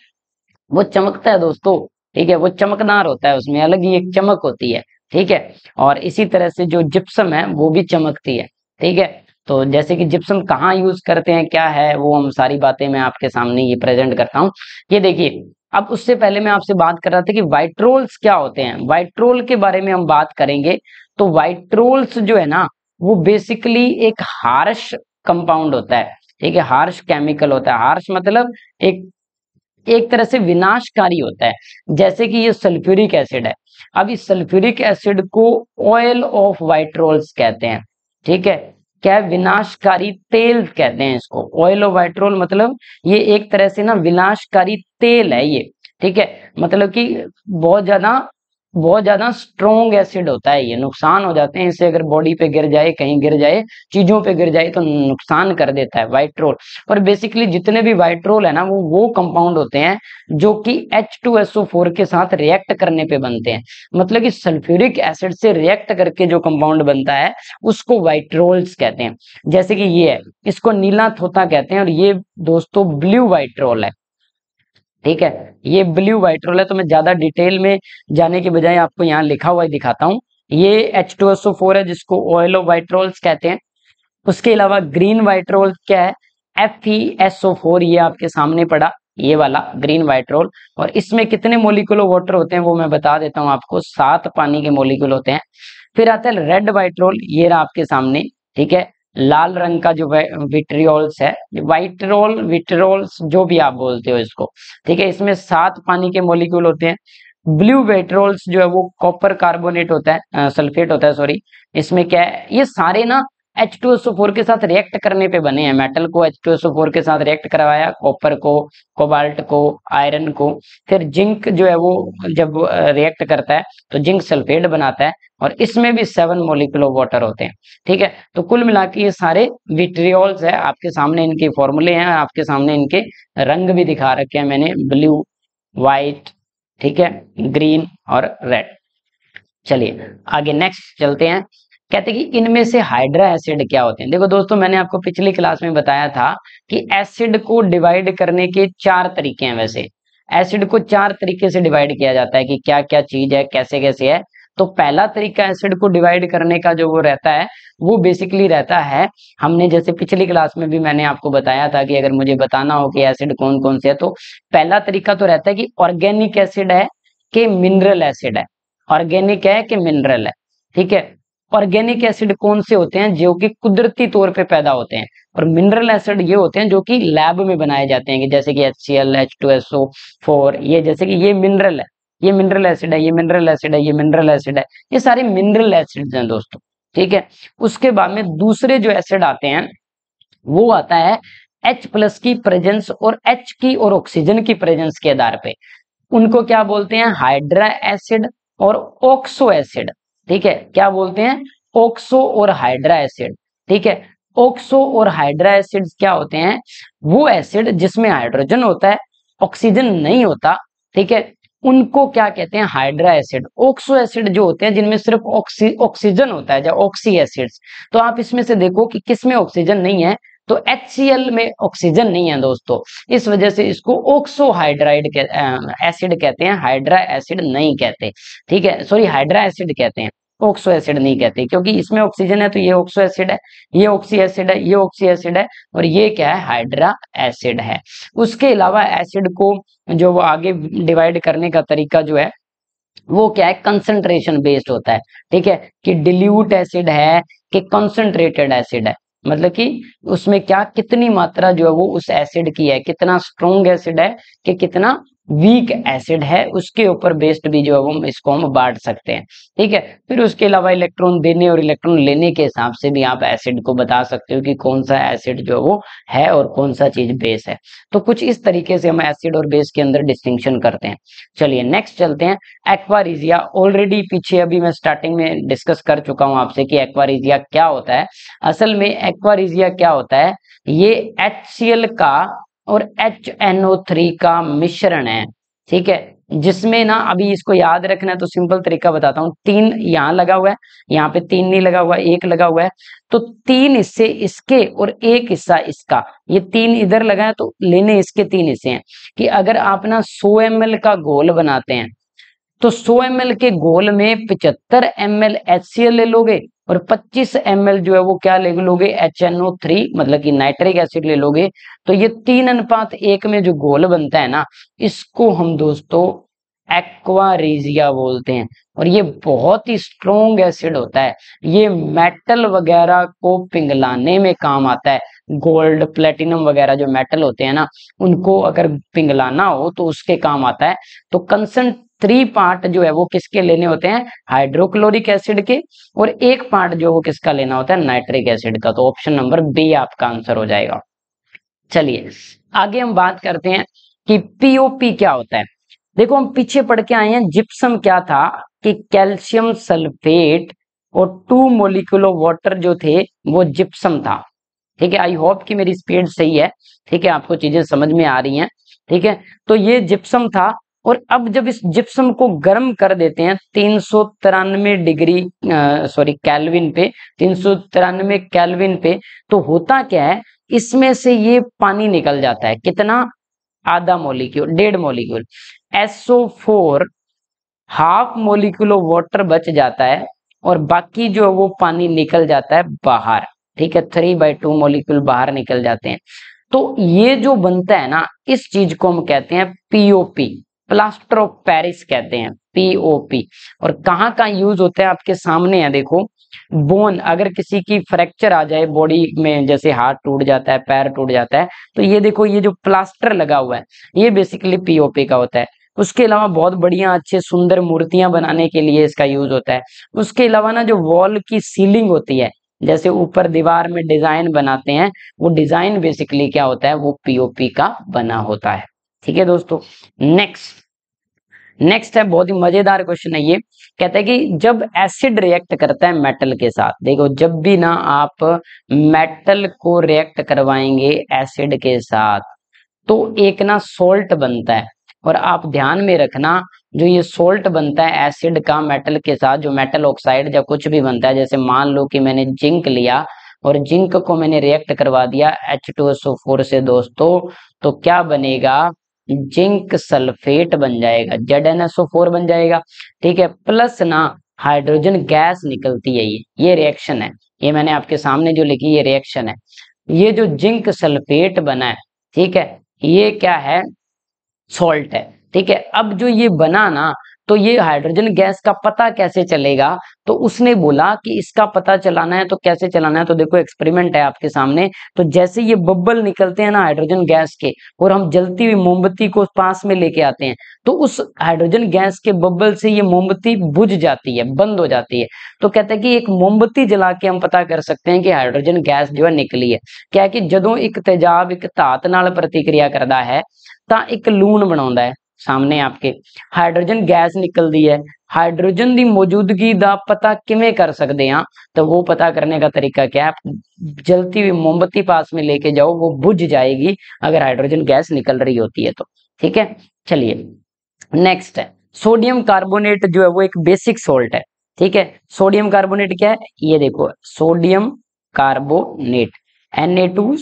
वो चमकता है दोस्तों ठीक है वो चमकदार होता है उसमें अलग ही एक चमक होती है ठीक है और इसी तरह से जो जिप्सम है वो भी चमकती है ठीक है तो जैसे कि जिप्सम कहाँ यूज करते हैं क्या है वो हम सारी बातें मैं आपके सामने ये प्रेजेंट करता हूँ ये देखिए अब उससे पहले मैं आपसे बात कर रहा था कि वाइट्रोल्स क्या होते हैं वाइट्रोल के बारे में हम बात करेंगे तो वाइट्रोल्स जो है ना वो बेसिकली एक हार्श कंपाउंड होता है ठीक है हार्श केमिकल होता है हार्श मतलब एक एक तरह से विनाशकारी होता है जैसे कि ये सल्फ्यूरिक एसिड है अब इस सल्फ्यूरिक एसिड को ऑयल ऑफ वाइट्रोल्स कहते हैं ठीक है क्या विनाशकारी तेल कहते हैं इसको ऑयल ऑफ वाइट्रोल मतलब ये एक तरह से ना विनाशकारी तेल है ये ठीक है मतलब कि बहुत ज्यादा बहुत ज्यादा स्ट्रोंग एसिड होता है ये नुकसान हो जाते हैं इससे अगर बॉडी पे गिर जाए कहीं गिर जाए चीजों पे गिर जाए तो नुकसान कर देता है वाइट्रोल और बेसिकली जितने भी वाइट्रोल है ना वो वो कंपाउंड होते हैं जो कि H2SO4 के साथ रिएक्ट करने पे बनते हैं मतलब कि सल्फ्यूरिक एसिड से रिएक्ट करके जो कंपाउंड बनता है उसको वाइट्रोल्स कहते हैं जैसे कि ये है इसको नीला थोता कहते हैं और ये दोस्तों ब्लू वाइट्रोल है ठीक है ये ब्लू रोल है तो मैं ज्यादा डिटेल में जाने के बजाय आपको यहाँ लिखा हुआ दिखाता हूँ ये एच टू फोर है जिसको ऑयल ऑफ रोल्स कहते हैं उसके अलावा ग्रीन वाइट्रोल क्या है F E S O four ये आपके सामने पड़ा ये वाला ग्रीन वाइट्रोल और इसमें कितने मोलिकुल वाटर होते हैं वो मैं बता देता हूँ आपको सात पानी के मोलिकुल होते हैं फिर आता है रेड वाइट्रोल ये रहा आपके सामने ठीक है लाल रंग का जो विट्रियोल्स है वाइट्रोल विट्रोल्स जो भी आप बोलते हो इसको ठीक है इसमें सात पानी के मोलिक्यूल होते हैं ब्लू वेट्रोल्स जो है वो कॉपर कार्बोनेट होता है सल्फेट होता है सॉरी इसमें क्या है ये सारे ना H2SO4 के साथ रिएक्ट करने पे बने हैं मेटल को H2SO4 के साथ रिएक्ट करवाया कॉपर को कोबाल्ट को आयरन को फिर जिंक जो है वो जब रिएक्ट करता है तो जिंक सल्फेट बनाता है और इसमें भी सेवन मोलिकुल ऑफ वाटर होते हैं ठीक है तो कुल मिला के ये सारे विट्रियोल्स है आपके सामने इनके फॉर्मूले हैं आपके सामने इनके रंग भी दिखा रखे हैं मैंने ब्लू व्हाइट ठीक है ग्रीन और रेड चलिए आगे नेक्स्ट चलते हैं कहते हैं कि इनमें से हाइड्रा एसिड क्या होते हैं देखो दोस्तों मैंने आपको पिछली क्लास में बताया था कि एसिड को डिवाइड करने के चार तरीके हैं वैसे एसिड को चार तरीके से डिवाइड किया जाता है कि क्या क्या चीज है कैसे कैसे है तो पहला तरीका एसिड को डिवाइड करने का जो वो रहता है वो बेसिकली रहता है हमने जैसे पिछली क्लास में भी मैंने आपको बताया था कि अगर मुझे बताना हो कि एसिड कौन कौन से है तो पहला तरीका तो रहता है कि ऑर्गेनिक एसिड है कि मिनरल एसिड है ऑर्गेनिक है कि मिनरल है ठीक है ऑर्गेनिक एसिड कौन से होते हैं जो कि कुदरती तौर पे पैदा होते हैं और मिनरल एसिड ये होते हैं जो कि लैब में बनाए जाते हैं जैसे कि H C L H two S O four ये जैसे कि ये मिनरल है ये मिनरल एसिड है ये मिनरल एसिड है ये मिनरल एसिड है ये सारे मिनरल एसिड हैं दोस्तों ठीक है उसके बाद में दूसरे जो एसिड आते हैं वो आता है एच प्लस की प्रेजेंस और एच की और ऑक्सीजन की प्रेजेंस के आधार पे उनको क्या बोलते हैं हाइड्रा एसिड और ऑक्सो एसिड ठीक है क्या बोलते हैं ऑक्सो और हाइड्रा एसिड ठीक है ऑक्सो और हाइड्रा एसिड क्या होते हैं वो एसिड जिसमें हाइड्रोजन होता है ऑक्सीजन नहीं होता ठीक है उनको क्या कहते हैं हाइड्रा एसिड ऑक्सो एसिड जो होते हैं जिनमें सिर्फ ऑक्सी ऑक्सीजन होता है जो ऑक्सी एसिड्स तो आप इसमें से देखो कि किसमें ऑक्सीजन नहीं है तो एच में ऑक्सीजन नहीं है दोस्तों इस वजह से इसको ऑक्सोहाइड्राइड एसिड कहते हैं हाइड्रा एसिड नहीं कहते ठीक है सॉरी हाइड्रा एसिड कहते हैं ऑक्सो एसिड नहीं कहते क्योंकि इसमें ऑक्सीजन है तो ये ऑक्सो एसिड है ये ऑक्सी एसिड है ये ऑक्सी एसिड है और ये क्या है हाइड्रा एसिड है उसके अलावा एसिड को जो वो आगे डिवाइड करने का तरीका जो है वो क्या है कंसंट्रेशन बेस्ड होता है ठीक है कि डिल्यूट एसिड है कि कंसंट्रेटेड एसिड है मतलब कि उसमें क्या कितनी मात्रा जो है वो उस एसिड की है कितना स्ट्रोंग एसिड है कि कितना वीक एसिड है उसके ऊपर बेस्ड भी जो है हम इसको हम बांट सकते हैं ठीक है फिर उसके अलावा इलेक्ट्रॉन देने और इलेक्ट्रॉन लेने के हिसाब से भी आप एसिड को बता सकते हो कि कौन सा एसिड जो वो है और कौन सा चीज बेस है तो कुछ इस तरीके से हम एसिड और बेस के अंदर डिस्टिंक्शन करते हैं चलिए नेक्स्ट चलते हैं एक्वारिजिया ऑलरेडी पीछे अभी मैं स्टार्टिंग में डिस्कस कर चुका हूं आपसे कि एक्वारिजिया क्या होता है असल में एक्वारिजिया क्या होता है ये एच का और एच एन ओ थ्री का मिश्रण है ठीक है जिसमें ना अभी इसको याद रखना है तो सिंपल तरीका बताता हूं तीन यहां लगा हुआ है यहाँ पे तीन नहीं लगा हुआ एक लगा हुआ है तो तीन हिस्से इसके और एक हिस्सा इसका ये तीन इधर लगा है तो लेने इसके तीन हिस्से हैं कि अगर आप ना सो एम का घोल बनाते हैं तो 100 एम के घोल में 75 एम एल ले लोगे और 25 एम जो है वो क्या ले लोगे एच मतलब कि नाइट्रिक एसिड ले लोगे तो ये तीन अनुपात एक में जो घोल बनता है ना इसको हम दोस्तों एक्वा बोलते हैं और ये बहुत ही स्ट्रोंग एसिड होता है ये मेटल वगैरह को पिंगलाने में काम आता है गोल्ड प्लेटिनम वगैरह जो मेटल होते हैं ना उनको अगर पिंगलाना हो तो उसके काम आता है तो कंसन थ्री पार्ट जो है वो किसके लेने होते हैं हाइड्रोक्लोरिक एसिड के और एक पार्ट जो वो किसका लेना होता है नाइट्रिक एसिड का तो ऑप्शन नंबर बी आपका आंसर हो जाएगा चलिए आगे हम बात करते हैं कि पीओपी क्या होता है देखो हम पीछे पढ़ के आए हैं जिप्सम क्या था कि कैल्शियम सल्फेट और टू मोलिकुल ऑफ वाटर जो थे वो जिप्सम था ठीक है आई होप कि मेरी स्पीड सही है ठीक है आपको चीजें समझ में आ रही हैं ठीक है तो ये जिप्सम था और अब जब इस जिप्सम को गर्म कर देते हैं तीन डिग्री सॉरी कैलविन पे तीन कैलविन पे तो होता क्या है इसमें से ये पानी निकल जाता है कितना आधा मोलिक्यूल डेढ़ मोलिक्यूल SO4 हाफ मोलिकुलो वाटर बच जाता है और बाकी जो है वो पानी निकल जाता है बाहर ठीक है थ्री बाई टू मोलिकुल बाहर निकल जाते हैं तो ये जो बनता है ना इस चीज को हम कहते हैं पीओपी प्लास्टर ऑफ पेरिस कहते हैं पीओपी और कहाँ कहाँ यूज होते हैं आपके सामने है देखो बोन अगर किसी की फ्रैक्चर आ जाए बॉडी में जैसे हाथ टूट जाता है पैर टूट जाता है तो ये देखो ये जो प्लास्टर लगा हुआ है ये बेसिकली पीओपी का होता है उसके अलावा बहुत बढ़िया अच्छे सुंदर मूर्तियां बनाने के लिए इसका यूज होता है उसके अलावा ना जो वॉल की सीलिंग होती है जैसे ऊपर दीवार में डिजाइन बनाते हैं वो डिजाइन बेसिकली क्या होता है वो पीओपी का बना होता है ठीक है दोस्तों नेक्स्ट नेक्स्ट है बहुत ही मजेदार क्वेश्चन है ये कहता है कि जब एसिड रिएक्ट करता है मेटल के साथ देखो जब भी ना आप मेटल को रिएक्ट करवाएंगे एसिड के साथ तो एक ना सोल्ट बनता है और आप ध्यान में रखना जो ये सोल्ट बनता है एसिड का मेटल के साथ जो मेटल ऑक्साइड या कुछ भी बनता है जैसे मान लो कि मैंने जिंक लिया और जिंक को मैंने रिएक्ट करवा दिया फोर से दोस्तों तो क्या बनेगा जिंक सल्फेट बन जाएगा फोर बन जाएगा ठीक है प्लस ना हाइड्रोजन गैस निकलती है ये ये रिएक्शन है ये मैंने आपके सामने जो लिखी ये रिएक्शन है ये जो जिंक सल्फेट बना है ठीक है ये क्या है सॉल्ट है ठीक है अब जो ये बना ना तो ये हाइड्रोजन गैस का पता कैसे चलेगा तो उसने बोला कि इसका पता चलाना है तो कैसे चलाना है तो देखो एक्सपेरिमेंट है आपके सामने तो जैसे ये बब्बल निकलते हैं ना हाइड्रोजन गैस के और हम जलती हुई मोमबत्ती को पास में लेके आते हैं तो उस हाइड्रोजन गैस के बब्बल से ये मोमबत्ती बुझ जाती है बंद हो जाती है तो कहते हैं कि एक मोमबत्ती जला के हम पता कर सकते हैं कि हाइड्रोजन गैस जो है निकली है क्या कि जदों एक तेजाब एक धात नाल प्रतिक्रिया करता है तो एक लून बना सामने आपके हाइड्रोजन गैस निकलती है हाइड्रोजन की मौजूदगी का पता किमें कर सकते हैं तो वो पता करने का तरीका क्या है जलती हुई मोमबत्ती पास में लेके जाओ वो बुझ जाएगी अगर हाइड्रोजन गैस निकल रही होती है तो ठीक है चलिए नेक्स्ट है सोडियम कार्बोनेट जो है वो एक बेसिक सोल्ट है ठीक है सोडियम कार्बोनेट क्या है ये देखो sodium carbonate N A two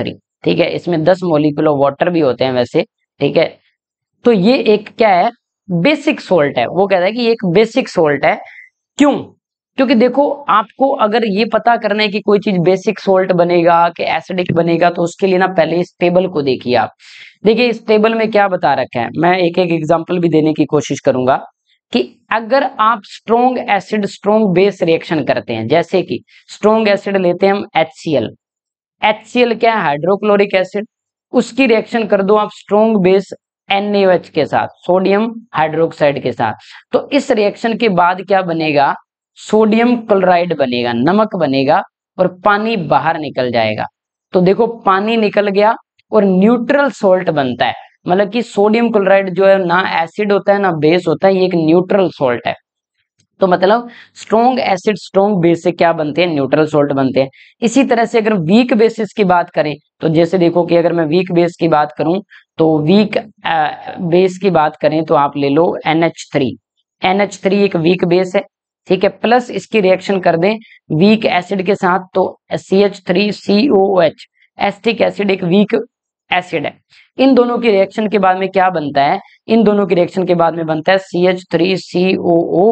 three ठीक है इसमें दस मोलिकुलर वाटर भी होते हैं वैसे ठीक है तो ये एक क्या है बेसिक सोल्ट है वो कहता है कि एक बेसिक सोल्ट है क्यों क्योंकि देखो आपको अगर ये पता करना है कि कोई चीज बेसिक सोल्ट बनेगा कि एसिडिक बनेगा तो उसके लिए ना पहले इस टेबल को देखिए आप देखिए इस टेबल में क्या बता रखा है मैं एक एक एग्जाम्पल भी देने की कोशिश करूंगा कि अगर आप strong acid strong base reaction करते हैं जैसे कि स्ट्रोंग एसिड लेते हैं हम एच एच सी एल क्या है हाइड्रोक्लोरिक एसिड उसकी रिएक्शन कर दो आप स्ट्रोंग बेस एनएच के साथ सोडियम हाइड्रोक्साइड के साथ तो इस रिएक्शन के बाद क्या बनेगा सोडियम क्लोराइड बनेगा नमक बनेगा और पानी बाहर निकल जाएगा तो देखो पानी निकल गया और न्यूट्रल सोल्ट बनता है मतलब कि सोडियम क्लोराइड जो है ना एसिड होता है ना बेस होता है ये एक न्यूट्रल सोल्ट है तो मतलब स्ट्रॉन्ग एसिड स्ट्रॉन्ग बेस से क्या बनते हैं न्यूट्रल सोल्ट बनते हैं इसी तरह से अगर वीक बेसिस की बात करें तो जैसे देखो कि अगर मैं वीक बेस की बात करूं तो वीक बेस की बात करें तो आप ले लो एच थ्री एनएच थ्री एक वीक बेस है ठीक है प्लस इसकी रिएक्शन कर दें वीक एसिड के साथ तो C H three C O H acetic acid एक वीक एसिड है इन दोनों की रिएक्शन के बाद में क्या बनता है इन दोनों की रिएक्शन के बाद में बनता है C H three C O O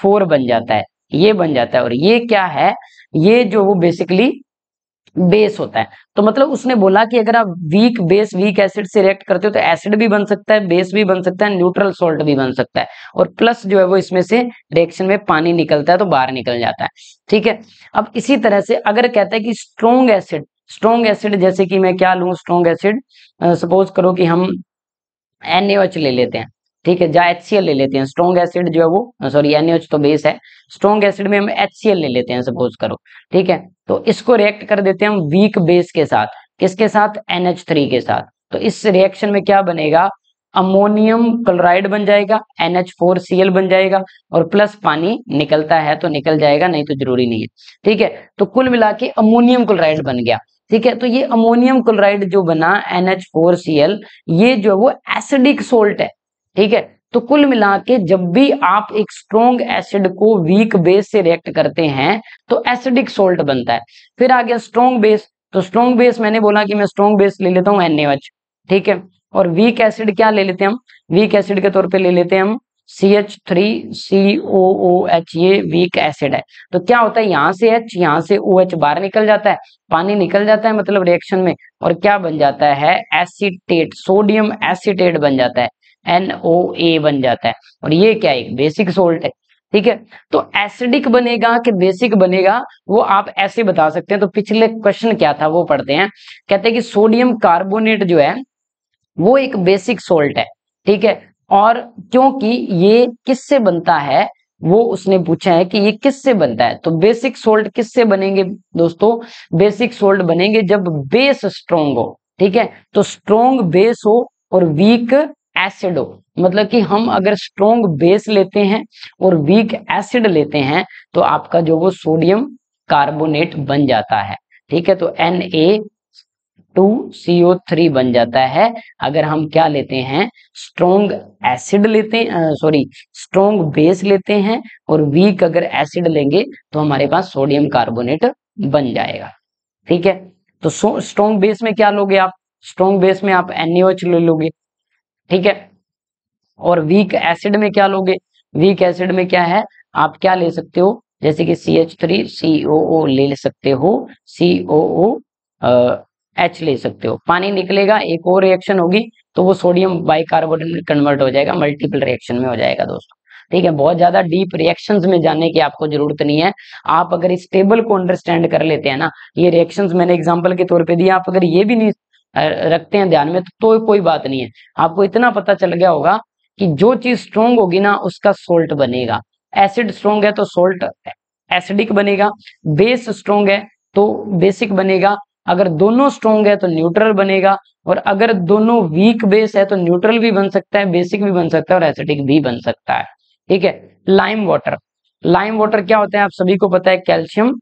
four बन जाता है ये बन जाता है और ये क्या है ये जो वो बेसिकली बेस होता है तो मतलब उसने बोला कि अगर आप वीक बेस वीक एसिड से रिएक्ट करते हो तो एसिड भी बन सकता है बेस भी बन सकता है न्यूट्रल सोल्ट भी बन सकता है और प्लस जो है वो इसमें से रिएक्शन में पानी निकलता है तो बाहर निकल जाता है ठीक है अब इसी तरह से अगर कहता है कि स्ट्रोंग एसिड स्ट्रोंग एसिड जैसे कि मैं क्या लू स्ट्रोंग एसिड सपोज करो कि हम एन ले लेते हैं ठीक है जहाँ एच ले लेते हैं स्ट्रॉन्ग एसिड जो है वो सॉरी एनएच तो बेस है स्ट्रॉन्ग एसिड में हम एच ले लेते हैं सपोज करो ठीक है तो इसको रिएक्ट कर देते हैं हम वीक बेस के साथ किसके साथ एनएच के साथ तो इस रिएक्शन में क्या बनेगा अमोनियम क्लोराइड बन जाएगा NH4Cl बन जाएगा और प्लस पानी निकलता है तो निकल जाएगा नहीं तो जरूरी नहीं है ठीक है तो कुल मिला के अमोनियम क्लोराइड बन गया ठीक है तो ये अमोनियम क्लोराइड जो बना NH4Cl ये जो है वो एसिडिक सोल्ट है ठीक है तो कुल मिला के जब भी आप एक स्ट्रोंग एसिड को वीक बेस से रिएक्ट करते हैं तो एसिडिक सोल्ट बनता है फिर आ गया स्ट्रोंग बेस तो स्ट्रोंग बेस मैंने बोला कि मैं स्ट्रोंग बेस ले लेता हूं एन ठीक है और वीक एसिड क्या ले लेते हैं हम वीक एसिड के तौर पे ले लेते हैं हम C H three C O O H ये वीक एसिड है तो क्या होता है यहाँ से एच यहाँ से ओ एच बाहर निकल जाता है पानी निकल जाता है मतलब रिएक्शन में और क्या बन जाता है एसिटेट सोडियम एसिटेट बन जाता है एन ओ ए बन जाता है और ये क्या है बेसिक सोल्ट है ठीक है तो एसिडिक बनेगा कि बेसिक बनेगा वो आप ऐसे बता सकते हैं तो पिछले क्वेश्चन क्या था वो पढ़ते हैं कहते हैं कि सोडियम कार्बोनेट जो है वो एक बेसिक सोल्ट है ठीक है और क्योंकि ये किससे बनता है वो उसने पूछा है कि ये किससे बनता है तो बेसिक सोल्ट किससे बनेंगे दोस्तों बेसिक सोल्ट बनेंगे जब बेस स्ट्रोंग हो ठीक है तो स्ट्रोंग बेस हो और वीक एसिड हो मतलब कि हम अगर स्ट्रोंग बेस लेते हैं और वीक एसिड लेते हैं तो आपका जो वो सोडियम कार्बोनेट बन जाता है ठीक है तो N A two C O three बन जाता है अगर हम क्या लेते हैं स्ट्रोंग एसिड लेते हैं सॉरी स्ट्रोंग बेस लेते हैं और वीक अगर एसिड लेंगे तो हमारे पास सोडियम कार्बोनेट बन जाएगा ठीक है तो स्ट्रोंग बेस में क्या लोगे आप स्ट्रोंग बेस में आप एनएच ले लोगे ठीक है और वीक एसिड में क्या लोगे वीक एसिड में क्या है आप क्या ले सकते हो जैसे कि सी एच थ्री सी ओ ओ ले सकते हो सी ओ ओ एच ले सकते हो पानी निकलेगा एक और रिएक्शन होगी तो वो सोडियम बाइकार्बोनेट में कन्वर्ट हो जाएगा मल्टीपल रिएक्शन में हो जाएगा दोस्तों ठीक है बहुत ज्यादा डीप रिएक्शंस में जाने की आपको जरूरत नहीं है आप अगर इस टेबल को अंडरस्टैंड कर लेते हैं ना ये रिएक्शंस मैंने एग्जांपल के तौर पे दिया आप अगर ये भी नहीं रखते हैं ध्यान में तो, कोई बात नहीं है आपको इतना पता चल गया होगा कि जो चीज स्ट्रोंग होगी ना उसका सोल्ट बनेगा एसिड स्ट्रोंग है तो सोल्ट एसिडिक बनेगा बेस स्ट्रोंग है तो बेसिक बनेगा अगर दोनों स्ट्रोंग है तो न्यूट्रल बनेगा और अगर दोनों वीक बेस है तो न्यूट्रल भी बन सकता है बेसिक भी बन सकता है और एसिडिक भी बन सकता है ठीक है लाइम वाटर लाइम वाटर क्या होता है आप सभी को पता है कैल्शियम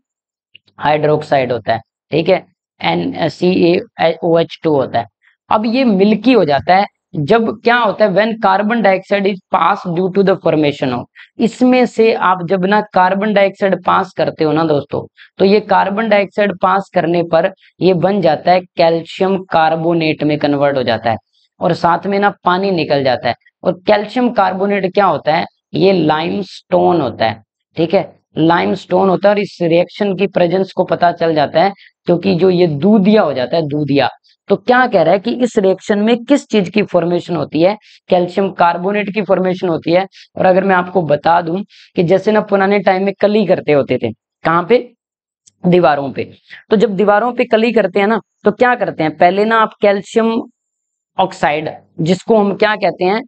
हाइड्रोक्साइड होता है ठीक है N C A O H two होता है अब ये मिल्की हो जाता है जब क्या होता है when carbon dioxide is pass due to the formation of इसमें से आप जब ना कार्बन डाइऑक्साइड पास करते हो ना दोस्तों तो ये कार्बन डाइऑक्साइड पास करने पर ये बन जाता है कैल्शियम कार्बोनेट में कन्वर्ट हो जाता है और साथ में ना पानी निकल जाता है और कैल्शियम कार्बोनेट क्या होता है ये लाइम स्टोन होता है ठीक है लाइमस्टोन होता है और इस रिएक्शन की प्रेजेंस को पता चल जाता है क्योंकि जो ये दूधिया हो जाता है दूधिया तो क्या कह रहा है कि इस रिएक्शन में किस चीज की फॉर्मेशन होती है कैल्शियम कार्बोनेट की फॉर्मेशन होती है और अगर मैं आपको बता दूं कि जैसे ना पुराने टाइम में कली करते होते थे कहाँ पे दीवारों पे तो जब दीवारों पे कली करते हैं ना तो क्या करते हैं पहले ना आप कैल्शियम ऑक्साइड जिसको हम क्या कहते हैं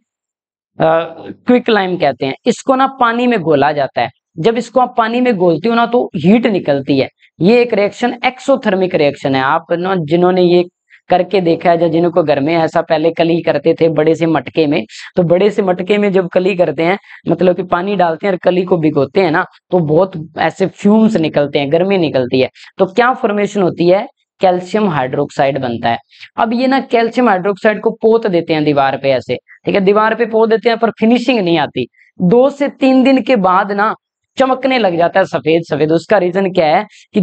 क्विक लाइम कहते हैं इसको ना पानी में घोला जाता है जब इसको आप पानी में घोलते हो ना तो हीट निकलती है ये एक रिएक्शन एक्सोथर्मिक रिएक्शन है आप ना जिन्होंने ये करके देखा है या जिनको घर में ऐसा पहले कली करते थे बड़े से मटके में तो बड़े से मटके में जब कली करते हैं मतलब कि पानी डालते हैं और कली को भिगोते हैं ना तो बहुत ऐसे फ्यूम्स निकलते हैं गर्मी निकलती है तो क्या फॉर्मेशन होती है कैल्शियम हाइड्रोक्साइड बनता है अब ये ना कैल्शियम हाइड्रोक्साइड को पोत देते हैं दीवार पे ऐसे ठीक है दीवार पे पोत देते हैं पर फिनिशिंग नहीं आती दो से तीन दिन के बाद ना चमकने लग जाता है सफेद सफेद उसका रीजन क्या है कि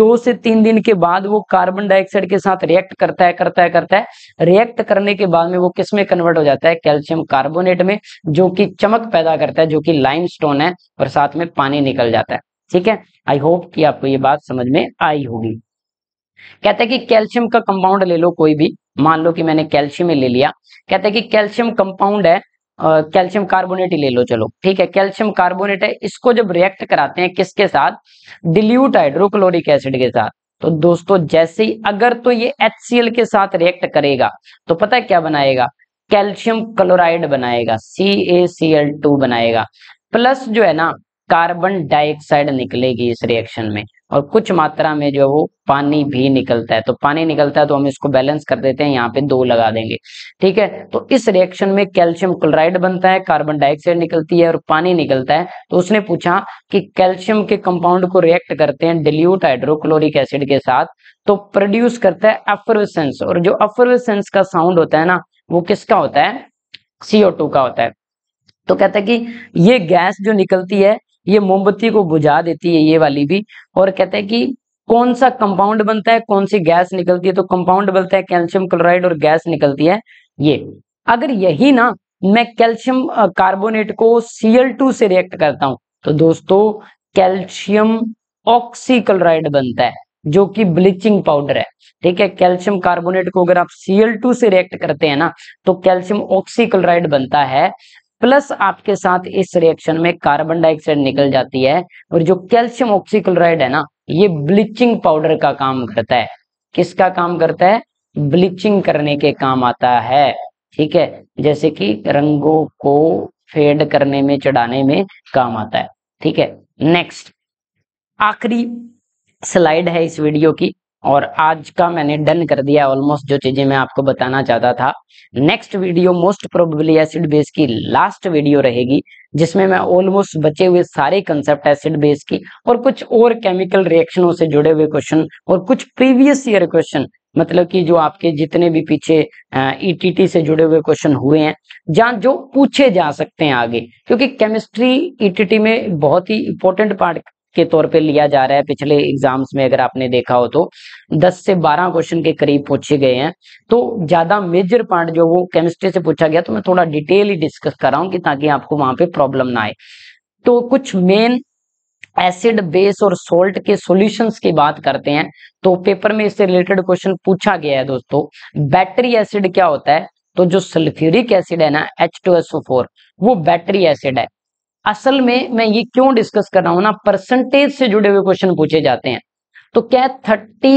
दो से तीन दिन के बाद वो कार्बन डाइऑक्साइड के साथ रिएक्ट करता है करता है करता है रिएक्ट करने के बाद में वो किस में कन्वर्ट हो जाता है कैल्शियम कार्बोनेट में जो कि चमक पैदा करता है जो कि लाइमस्टोन है और साथ में पानी निकल जाता है ठीक है आई होप कि आपको ये बात समझ में आई होगी कहते हैं कि कैल्शियम का कंपाउंड ले लो कोई भी मान लो कि मैंने कैल्शियम ले लिया कहते हैं कि कैल्शियम कंपाउंड है कैल्शियम कार्बोनेट ही ले लो चलो ठीक है कैल्शियम कार्बोनेट है इसको जब रिएक्ट कराते हैं किसके साथ डिल्यूट हाइड्रोक्लोरिक एसिड के साथ तो दोस्तों जैसे ही अगर तो ये एच के साथ रिएक्ट करेगा तो पता है क्या बनाएगा कैल्शियम क्लोराइड बनाएगा टू बनाएगा प्लस जो है ना कार्बन डाइऑक्साइड निकलेगी इस रिएक्शन में और कुछ मात्रा में जो है वो पानी भी निकलता है तो पानी निकलता है तो हम इसको बैलेंस कर देते हैं यहाँ पे दो लगा देंगे ठीक है तो इस रिएक्शन में कैल्शियम क्लोराइड बनता है कार्बन डाइऑक्साइड निकलती है और पानी निकलता है तो उसने पूछा कि कैल्शियम के कंपाउंड को रिएक्ट करते हैं डिल्यूट हाइड्रोक्लोरिक एसिड के साथ तो प्रोड्यूस करता है अफरवेसेंस और जो अफरवेसेंस का साउंड होता है ना वो किसका होता है सीओ का होता है तो कहता है कि ये गैस जो निकलती है ये मोमबत्ती को बुझा देती है ये वाली भी और कहते हैं कि कौन सा कंपाउंड बनता है कौन सी गैस निकलती है तो कंपाउंड बनता है कैल्शियम क्लोराइड और गैस निकलती है ये अगर यही ना मैं कैल्शियम कार्बोनेट को टू से रिएक्ट करता हूं तो दोस्तों कैल्शियम ऑक्सीक्लोराइड बनता है जो कि ब्लीचिंग पाउडर है ठीक है कैल्शियम कार्बोनेट को अगर आप टू से रिएक्ट करते हैं ना तो कैल्शियम ऑक्सीक्लोराइड बनता है प्लस आपके साथ इस रिएक्शन में कार्बन डाइऑक्साइड निकल जाती है और जो कैल्शियम ऑक्सीक्लोराइड है ना ये ब्लीचिंग पाउडर का काम करता है किसका काम करता है ब्लीचिंग करने के काम आता है ठीक है जैसे कि रंगों को फेड करने में चढ़ाने में काम आता है ठीक है नेक्स्ट आखिरी स्लाइड है इस वीडियो की और आज का मैंने डन कर दिया ऑलमोस्ट जो चीजें मैं आपको बताना चाहता था next video most probably acid base की लास्ट वीडियो रहेगी जिसमें मैं ऑलमोस्ट बचे हुए सारे कंसेप्ट एसिड बेस की और कुछ और केमिकल रिएक्शनों से जुड़े हुए क्वेश्चन और कुछ प्रीवियस ईयर क्वेश्चन मतलब कि जो आपके जितने भी पीछे ईटीटी e से जुड़े हुए क्वेश्चन हुए हैं जहां जो पूछे जा सकते हैं आगे क्योंकि केमिस्ट्री ईटीटी e में बहुत ही इंपॉर्टेंट पार्ट के तौर पे लिया जा रहा है पिछले एग्जाम्स में अगर आपने देखा हो तो 10 से 12 क्वेश्चन के करीब पूछे गए हैं तो ज्यादा मेजर पार्ट जो वो केमिस्ट्री से पूछा गया तो मैं थोड़ा डिटेल ही डिस्कस कर रहा हूँ कि ताकि आपको वहां पे प्रॉब्लम ना आए तो कुछ मेन एसिड बेस और सोल्ट के सॉल्यूशंस की बात करते हैं तो पेपर में इससे रिलेटेड क्वेश्चन पूछा गया है दोस्तों बैटरी एसिड क्या होता है तो जो सल्फ्यूरिक एसिड है ना H two S O four वो बैटरी एसिड है असल में मैं ये क्यों डिस्कस कर रहा हूं ना परसेंटेज से जुड़े हुए क्वेश्चन पूछे जाते हैं तो क्या थर्टी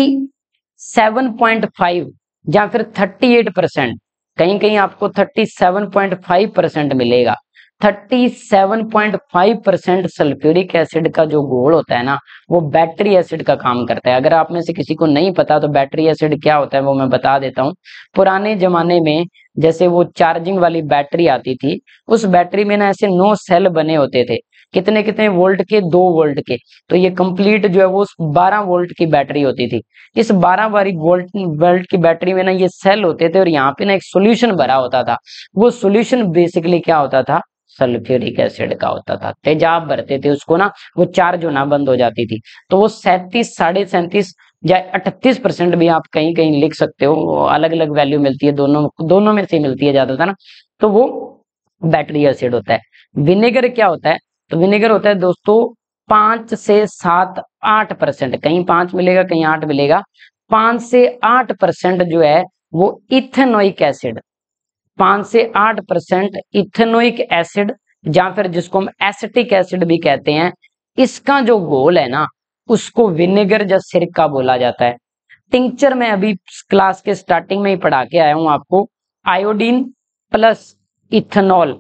सेवन पॉइंट फाइव या फिर थर्टी एट परसेंट कहीं कहीं आपको thirty seven point five percent मिलेगा thirty seven point five percent sulphuric acid का जो घोल होता है ना वो बैटरी एसिड का काम करता है अगर आप में से किसी को नहीं पता तो बैटरी एसिड क्या होता है वो मैं बता देता हूँ पुराने जमाने में जैसे वो चार्जिंग वाली बैटरी आती थी उस बैटरी में ना ऐसे नौ सेल बने होते थे कितने कितने वोल्ट के दो वोल्ट के तो ये कंप्लीट जो है वो बारह वोल्ट की बैटरी होती थी इस बारह बारी वोल्ट वोल्ट की बैटरी में ना ये सेल होते थे और यहाँ पे ना एक सोल्यूशन भरा होता था वो सोल्यूशन बेसिकली क्या होता था सल्फ्यूरिक एसिड का होता था तेजाब भरते थे उसको ना वो चार्ज होना बंद हो जाती थी तो वो सैंतीस साढ़े सैंतीस या 38 परसेंट भी आप कहीं कहीं लिख सकते हो अलग अलग वैल्यू मिलती है दोनों दोनों में से मिलती है ज्यादातर ना तो वो बैटरी एसिड होता है विनेगर क्या होता है तो विनेगर होता है दोस्तों पांच से सात आठ परसेंट कहीं पांच मिलेगा कहीं आठ मिलेगा पांच से आठ परसेंट जो है वो इथेनोइक एसिड पांच से आठ परसेंट इथेनोइक एसिड या फिर जिसको हम एसिटिक एसिड भी कहते हैं इसका जो गोल है ना उसको विनेगर या सिरका बोला जाता है टिंक्चर में अभी क्लास के स्टार्टिंग में ही पढ़ा के आया हूं आपको iodine plus ethanol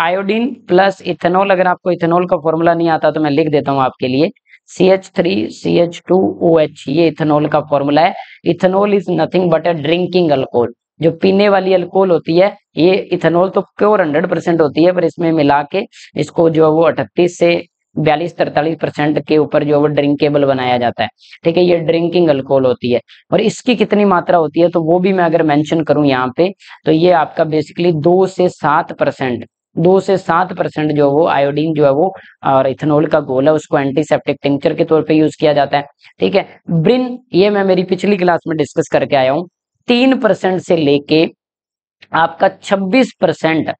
iodine plus ethanol अगर आपको इथेनॉल का फॉर्मूला नहीं आता तो मैं लिख देता हूं आपके लिए C H three C H two O H ये इथेनॉल का फॉर्मूला है ethanol is nothing but a drinking alcohol जो पीने वाली अल्कोहल होती है ये इथेनॉल तो प्योर हंड्रेड परसेंट होती है पर इसमें मिला के इसको जो है वो अठतीस से बयालीस तरतालीस परसेंट के ऊपर जो वो ड्रिंकेबल बनाया जाता है ठीक है ये ड्रिंकिंग अल्कोहल होती है और इसकी कितनी मात्रा होती है तो वो भी मैं अगर मेंशन करूं यहाँ पे तो ये आपका बेसिकली दो से सात परसेंट दो से सात परसेंट जो वो आयोडीन जो है वो और इथेनॉल का गोल है उसको एंटीसेप्टिक टिंक्चर के तौर पे यूज किया जाता है ठीक है ब्रिन ये मैं मेरी पिछली क्लास में डिस्कस करके आया हूँ तीन परसेंट से लेके आपका छब्बीस परसेंट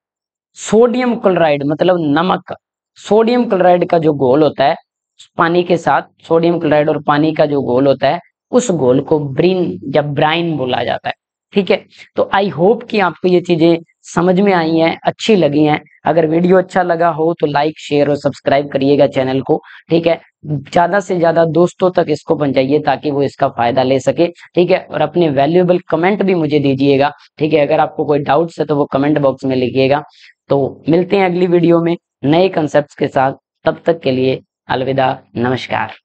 सोडियम क्लोराइड मतलब नमक सोडियम क्लोराइड का जो घोल होता है पानी के साथ सोडियम क्लोराइड और पानी का जो घोल होता है उस घोल को ब्रिन या ब्राइन बोला जाता है ठीक है तो आई होप कि आपको ये चीजें समझ में आई हैं अच्छी लगी हैं अगर वीडियो अच्छा लगा हो तो लाइक शेयर और सब्सक्राइब करिएगा चैनल को ठीक है ज्यादा से ज्यादा दोस्तों तक इसको पहुंचाइए ताकि वो इसका फायदा ले सके ठीक है और अपने वैल्यूएबल कमेंट भी मुझे दीजिएगा ठीक है अगर आपको कोई डाउट्स है तो वो कमेंट बॉक्स में लिखिएगा तो मिलते हैं अगली वीडियो में नए कंसेप्ट के साथ तब तक के लिए अलविदा नमस्कार